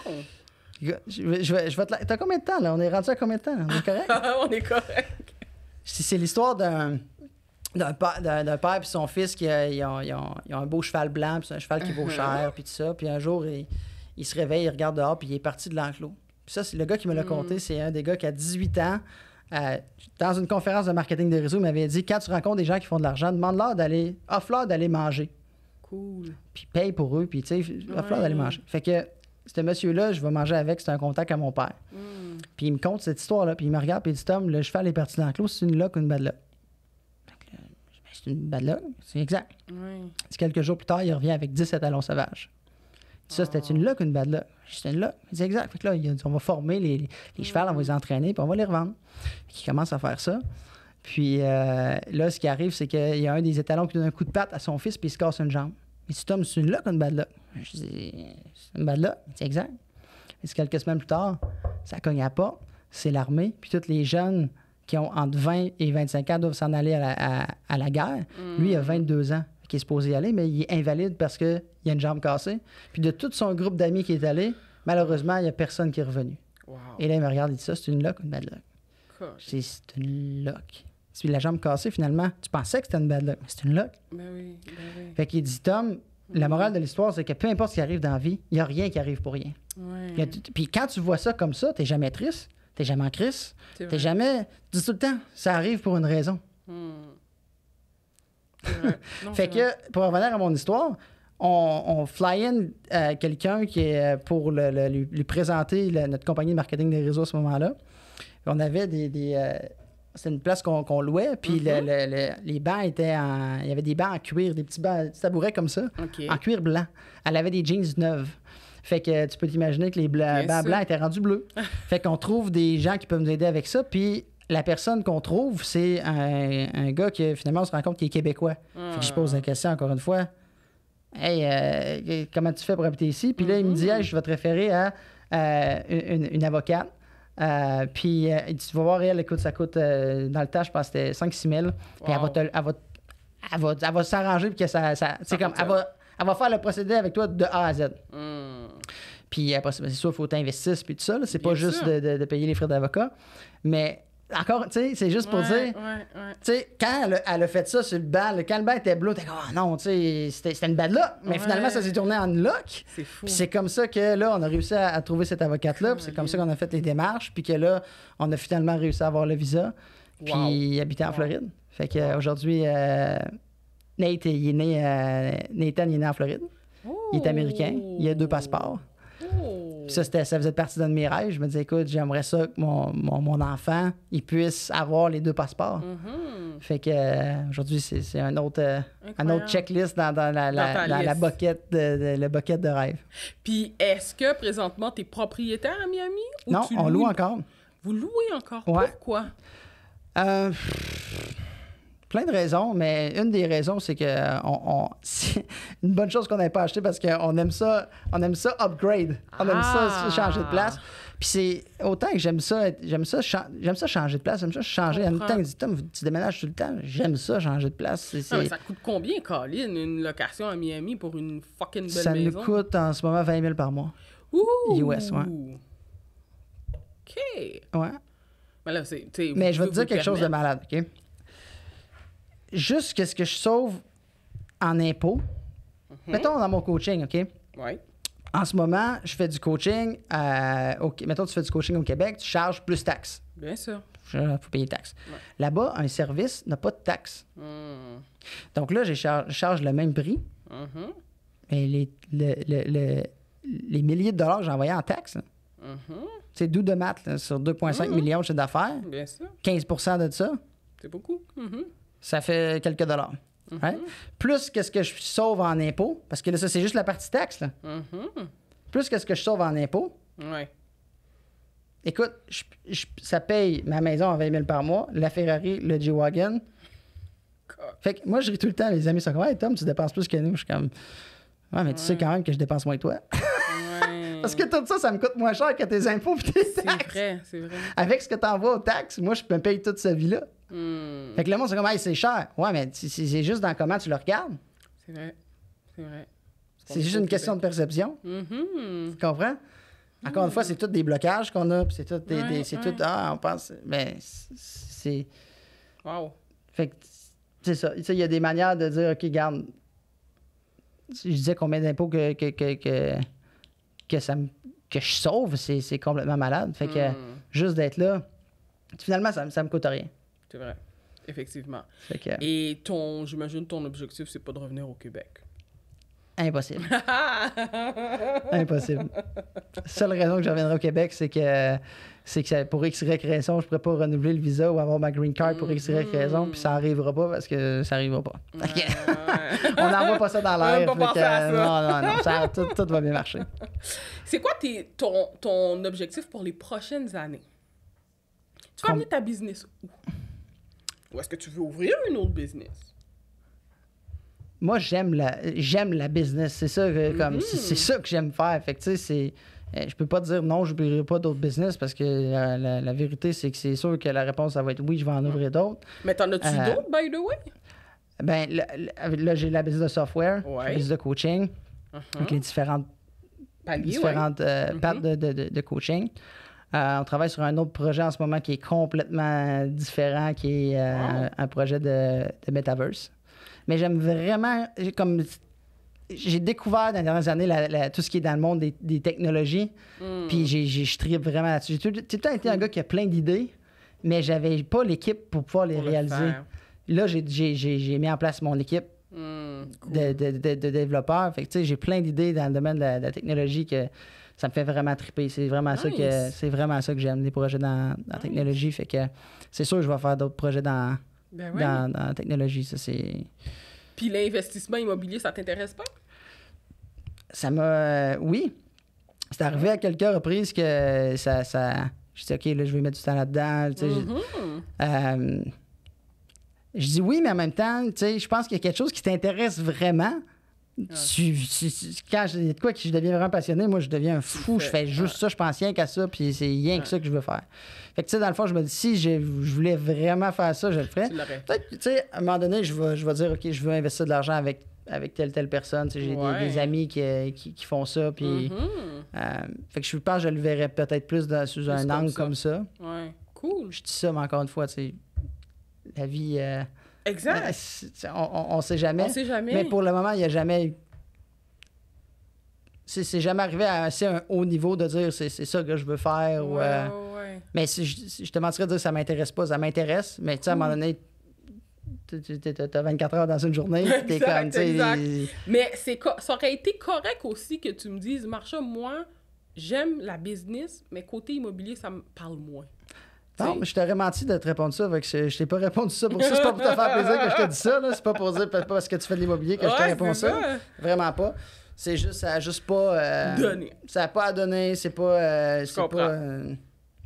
Je, je, vais, te T'as combien de temps, là? On est rendu à combien de temps? On est correct? On est correct. C'est l'histoire d'un d'un père et son fils qui a, euh, ont, un beau cheval blanc, puis c'est un cheval qui vaut uh-huh. cher, puis tout ça. Puis un jour, il, se réveille, il regarde dehors, puis il est parti de l'enclos. Puis ça, c'est le gars qui me l'a hmm. conté, c'est un des gars qui a 18 ans. Euh, dans une conférence de marketing de réseau, il m'avait dit quand tu rencontres des gens qui font de l'argent, demande-leur d'aller, offre-leur d'aller manger. Cool. Puis paye pour eux, puis tu sais, offre-leur d'aller manger. Fait que ce monsieur-là, je vais manger avec, c'est un contact à mon père. Hmm. Puis il me compte cette histoire-là, puis il me regarde, puis il dit Tom, le cheval les parti dans le c'est une loque ou une là." Ben, c'est une luck, c'est exact. C'est quelques jours plus tard, il revient avec 17 talons sauvages. Ça, c'était une ou une bad luck? C'était une c'est exact. on va former les, les, on va les entraîner, puis on va les revendre. il commence à faire ça. Puis euh, là, ce qui arrive, c'est qu'il y a un des étalons qui donne un coup de patte à son fils, puis il se casse une jambe. Il dit, c'est une luck une bad luck? Je dis, c'est une bad luck. c'est exact. quelques semaines plus tard, ça cogne à pas. C'est l'armée. Puis tous les jeunes qui ont entre 20 et 25 ans doivent s'en aller à la, guerre. Lui, il a 22 mm. ans qui est supposé y aller, mais il est invalide parce qu'il a une jambe cassée. Puis de tout son groupe d'amis qui est allé, malheureusement, il n'y a personne qui est revenu. Et là, il me regarde et dit ça, c'est une luck ou une bad luck? C'est une loque. Puis la jambe cassée, finalement, tu pensais que c'était une bad luck, mais c'est une luck. Ben, ben oui, Fait qu'il dit, Tom, la mm-hmm. morale de l'histoire, c'est que peu importe ce qui arrive dans la vie, il n'y a rien qui arrive pour rien. Puis quand tu vois ça comme ça, tu n'es jamais triste, tu n'es jamais en crise, jamais... Tu dis tout le temps, ça arrive pour une raison. Hmm. Euh, fait que, pour revenir à mon histoire, on, fly-in euh, quelqu'un qui est euh, pour lui, présenter notre compagnie de marketing des réseaux à ce moment-là. On avait des. c'est une place qu'on louait, puis mm-hmm. les bains étaient en. Il y avait des bancs en cuir, des petits bancs, tabourets comme ça, en cuir blanc. Elle avait des jeans neufs. Fait que tu peux t'imaginer que les bains blancs étaient rendus bleus. fait qu'on trouve des gens qui peuvent nous aider avec ça. Puis la personne qu'on trouve, c'est un, gars qui, finalement, on se rend compte qu'il est québécois. que je pose la question encore une fois. Hey, euh, comment tu fais pour habiter ici? Puis là, il me dit, hey, je vais te référer à euh, une, avocate. Euh, » avocate. puis tu vas voir, elle, écoute, ça coûte dans le tas, je pense que c'était 5-6 000. Puis elle va, s'arranger, puis que ça. c'est comme, elle va, elle va faire le procédé avec toi de A à Z. Hmm. Puis après, c'est sûr, il faut t'investir, puis tout ça. C'est pas juste de, de payer les frais d'avocat. Mais encore, tu sais, c'est juste pour dire. Tu sais, quand elle, a fait ça sur le bal, quand le bal était bleu, t'es comme, oh non, tu sais, c'était une bad luck. Mais finalement, ça s'est tourné en luck. C'est fou. Puis c'est comme ça que là, on a réussi à, trouver cette avocate-là. Puis c'est comme ça qu'on a fait les démarches. Puis que là, on a finalement réussi à avoir le visa. Puis il habiter en Floride. Fait qu'aujourd'hui, euh, Nate, il est né, euh, Nathan, il est né en Floride. Il est américain. Il a deux passeports. Oh ça, faisait partie de mes rêves. Je me disais, écoute, j'aimerais ça que mon, enfant, il puisse avoir les deux passeports. Mm-hmm. Fait que euh, aujourd'hui, c'est un autre, euh, autre checklist dans, la, de, le bucket de rêve. Puis est-ce que présentement, tu es propriétaire à Miami? non, on loue encore. Vous louez encore? Pourquoi? Euh, plein de raisons, mais une des raisons, c'est que euh, c'est une bonne chose qu'on n'a pas acheté parce qu'on aime ça, on aime ça upgrade. On aime ça ah! changer de place. Puis c'est autant que j'aime ça, j'aime ça, j'aime ça changer de place, j'aime ça changer. En même temps, tu déménages tout le temps, j'aime ça changer de place. Ah, ça coûte combien, Colin, une location à Miami pour une fucking belle ça maison? Ça nous coûte en ce moment 20 000 par mois. Ouh! US, ouais. OK. Ouais. Mais, là, c'est mais je vais te dire quelque chose de malade, OK? juste ce que je sauve en impôts, mhm. mettons dans mon coaching, OK? Oui. En ce moment, je fais du coaching, euh, mettons tu fais du coaching au Québec, tu charges plus taxes. Bien sûr. Il faut payer taxes. Là-bas, un service n'a pas de taxes. Hmm. Donc là, je charge, le même prix. Mhm. Mais Et les, les milliers de dollars que j'ai envoyés en taxes, mhm. c'est doux de maths sur 2,5 millions de chiffre d'affaires. Bien sûr. 15 de ça. C'est beaucoup ça fait quelques dollars. Mm-hmm. Plus que ce que je sauve en impôts, parce que là, ça, c'est juste la partie taxe. Mm-hmm. Plus que ce que je sauve en impôts. Écoute, ça paye ma maison à 20 000 par mois, la Ferrari, le G-Wagon. Fait moi, je ris tout le temps, les amis sont comme, Tom, tu dépenses plus que nous. Je suis comme, ouais, mais tu sais quand même que je dépense moins que toi. Parce que tout ça, ça me coûte moins cher que tes impôts et tes taxes. C'est vrai, c'est vrai. Avec ce que tu envoies aux taxes, moi, je peux me payer toute cette vie-là. Hmm. Fait que le monde, c'est comme, c'est cher. Ouais, mais c'est juste dans comment tu le regardes. C'est vrai. C'est vrai. C'est juste une question de perception. Mm-hmm. Tu comprends? Encore une fois, c'est tous des blocages qu'on a, c'est tout, des, c'est Ah, on pense. Mais c'est. waouh Fait que, c'est ça. Il y a des manières de dire, OK, garde. Je disais combien d'impôts que que, que, ça que je sauve, c'est complètement malade. Fait que hmm. juste d'être là, finalement, ça, ça me coûte rien. C'est vrai. Effectivement. Et ton, j'imagine ton objectif, c'est pas de revenir au Québec. Impossible. Impossible. Seule raison que je reviendrai au Québec, c'est que c'est que pour X raison, je pourrais pas renouveler le visa ou avoir ma green card pour X mm-hmm. raison, puis ça arrivera pas parce que ça arrivera pas. On n'envoie pas ça dans l'air. non, non, non, tout, va bien marcher. C'est quoi tes, ton, ton objectif pour les prochaines années? Tu vas amener ta business où? Ou est-ce que tu veux ouvrir une autre business? Moi, j'aime la, j'aime la business. C'est ça, que, euh, comme, mm-hmm. c'est, ça que j'aime faire. Fait euh, Je peux pas dire non, je n'ouvrirai pas d'autres business parce que la, vérité, c'est que c'est sûr que la réponse, ça va être oui, je vais en ouvrir d'autres. Mais t'en as-tu euh, d'autres, by the way? Ben, là, j'ai la business de software, la business de coaching, uh-huh. avec les différentes, mm-hmm. de, de, de, de coaching. Euh, on travaille sur un autre projet en ce moment qui est complètement différent, qui est euh, ah. un projet de, metaverse. Mais j'aime vraiment, comme j'ai découvert dans les dernières années tout ce qui est dans le monde des, technologies. Hmm. Puis j'ai, je tripe vraiment là-dessus. J'ai tout, été un hmm. gars qui a plein d'idées, mais j'avais pas l'équipe pour pouvoir les réaliser. là, j'ai, mis en place mon équipe hmm. de, développeurs. Fait j'ai plein d'idées dans le domaine de la, la technologie que ça me fait vraiment triper. C'est vraiment, ça que, c'est vraiment ça que j'aime, les projets dans, la technologie. Fait que c'est sûr que je vais faire d'autres projets dans, ben dans, la technologie. Ça, c'est... Puis l'investissement immobilier, ça t'intéresse pas? Ça m'a. Euh, oui. C'est arrivé à quelques reprises que ça. ça je dis, OK, là, je vais mettre du temps là-dedans. Mm-hmm. Euh, je dis oui, mais en même temps, je pense qu'il y a quelque chose qui t'intéresse vraiment quand je quoi que je deviens vraiment passionné, moi je deviens fou, je fais juste ça, je pense rien qu'à ça, puis c'est rien que ça que je veux faire. Fait que tu sais, dans le fond, je me dis, si je voulais vraiment faire ça, je le ferais. Peut-être, tu sais, à un moment donné, je vais, je vais dire, OK, je veux investir de l'argent avec, avec telle telle personne. J'ai des, des, amis qui, qui, font ça, puis. Mm-hmm. Euh, fait que je pense que je le verrais peut-être plus dans, sous un angle comme ça. Ouais, cool. Je dis ça, mais encore une fois, tu sais, la vie. Euh, Exact. on, ne sait jamais. On sait jamais. Mais pour le moment, il n'y a jamais c'est jamais arrivé à un haut niveau de dire c'est ça que je veux faire. ou, euh, Mais si je, te mentirais de dire ça m'intéresse pas, ça m'intéresse, mais tu sais, à un moment donné, as 24 heures dans une journée, Exact, comme, Mais ça aurait été correct aussi que tu me dises, Marcha, moi, j'aime la business, mais côté immobilier, ça me parle moins. Non, mais je t'aurais menti de te répondre ça. Je que je t'ai pas répondu ça pour ça. C'est pas pour te faire plaisir que je te dis ça. C'est pas pour dire pas parce que tu fais de l'immobilier que je te réponds ça. Vraiment pas. C'est juste, ça a juste pas. Euh, ça a pas à donner. C'est pas. Euh, c'est pas. Euh,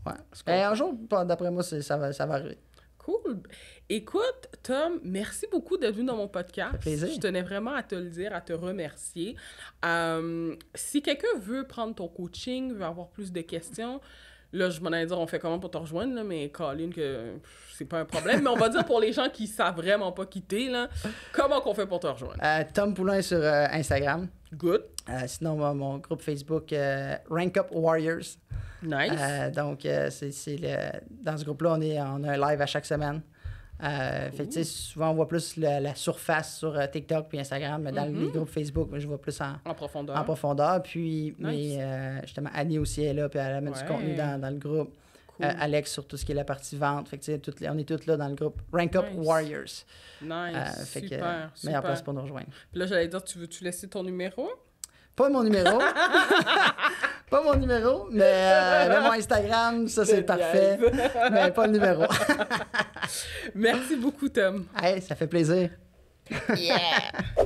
ouais. Et eh, un jour, d'après moi, ça va, ça va arriver. Cool. Écoute, Tom, merci beaucoup d'être venu dans mon podcast. Je tenais vraiment à te le dire, à te remercier. si quelqu'un veut prendre ton coaching, veut avoir plus de questions, Là, je m'en allais dire, on fait comment pour te rejoindre, là, mais Colline, que c'est pas un problème. mais on va dire pour les gens qui savent vraiment pas quitter, là, comment qu'on fait pour te rejoindre? Euh, Tom Poulain sur euh, Instagram. Good. Euh, sinon, mon, groupe Facebook, Rank Up Warriors. Nice. donc, dans ce groupe-là, on, est, on a un live à chaque semaine. Euh, fait, tu sais, souvent, on voit plus la, surface sur euh, TikTok puis Instagram, mais dans les mm-hmm. groupes Facebook, je vois plus en, profondeur. En profondeur. Puis, mais, euh, justement, Annie aussi est là, puis elle amène du contenu dans, dans le groupe. Euh, Alex sur tout ce qui est la partie vente. Fait que, toutes on est tous là dans le groupe Rank Up Warriors. Nice. fait super, meilleure place pour nous rejoindre. Puis là, j'allais dire, tu veux-tu laisser ton numéro? Pas mon numéro. pas mon numéro, euh, mais, mon Instagram, ça c'est parfait. mais pas le numéro. Merci beaucoup, Tom. ça fait plaisir. yeah!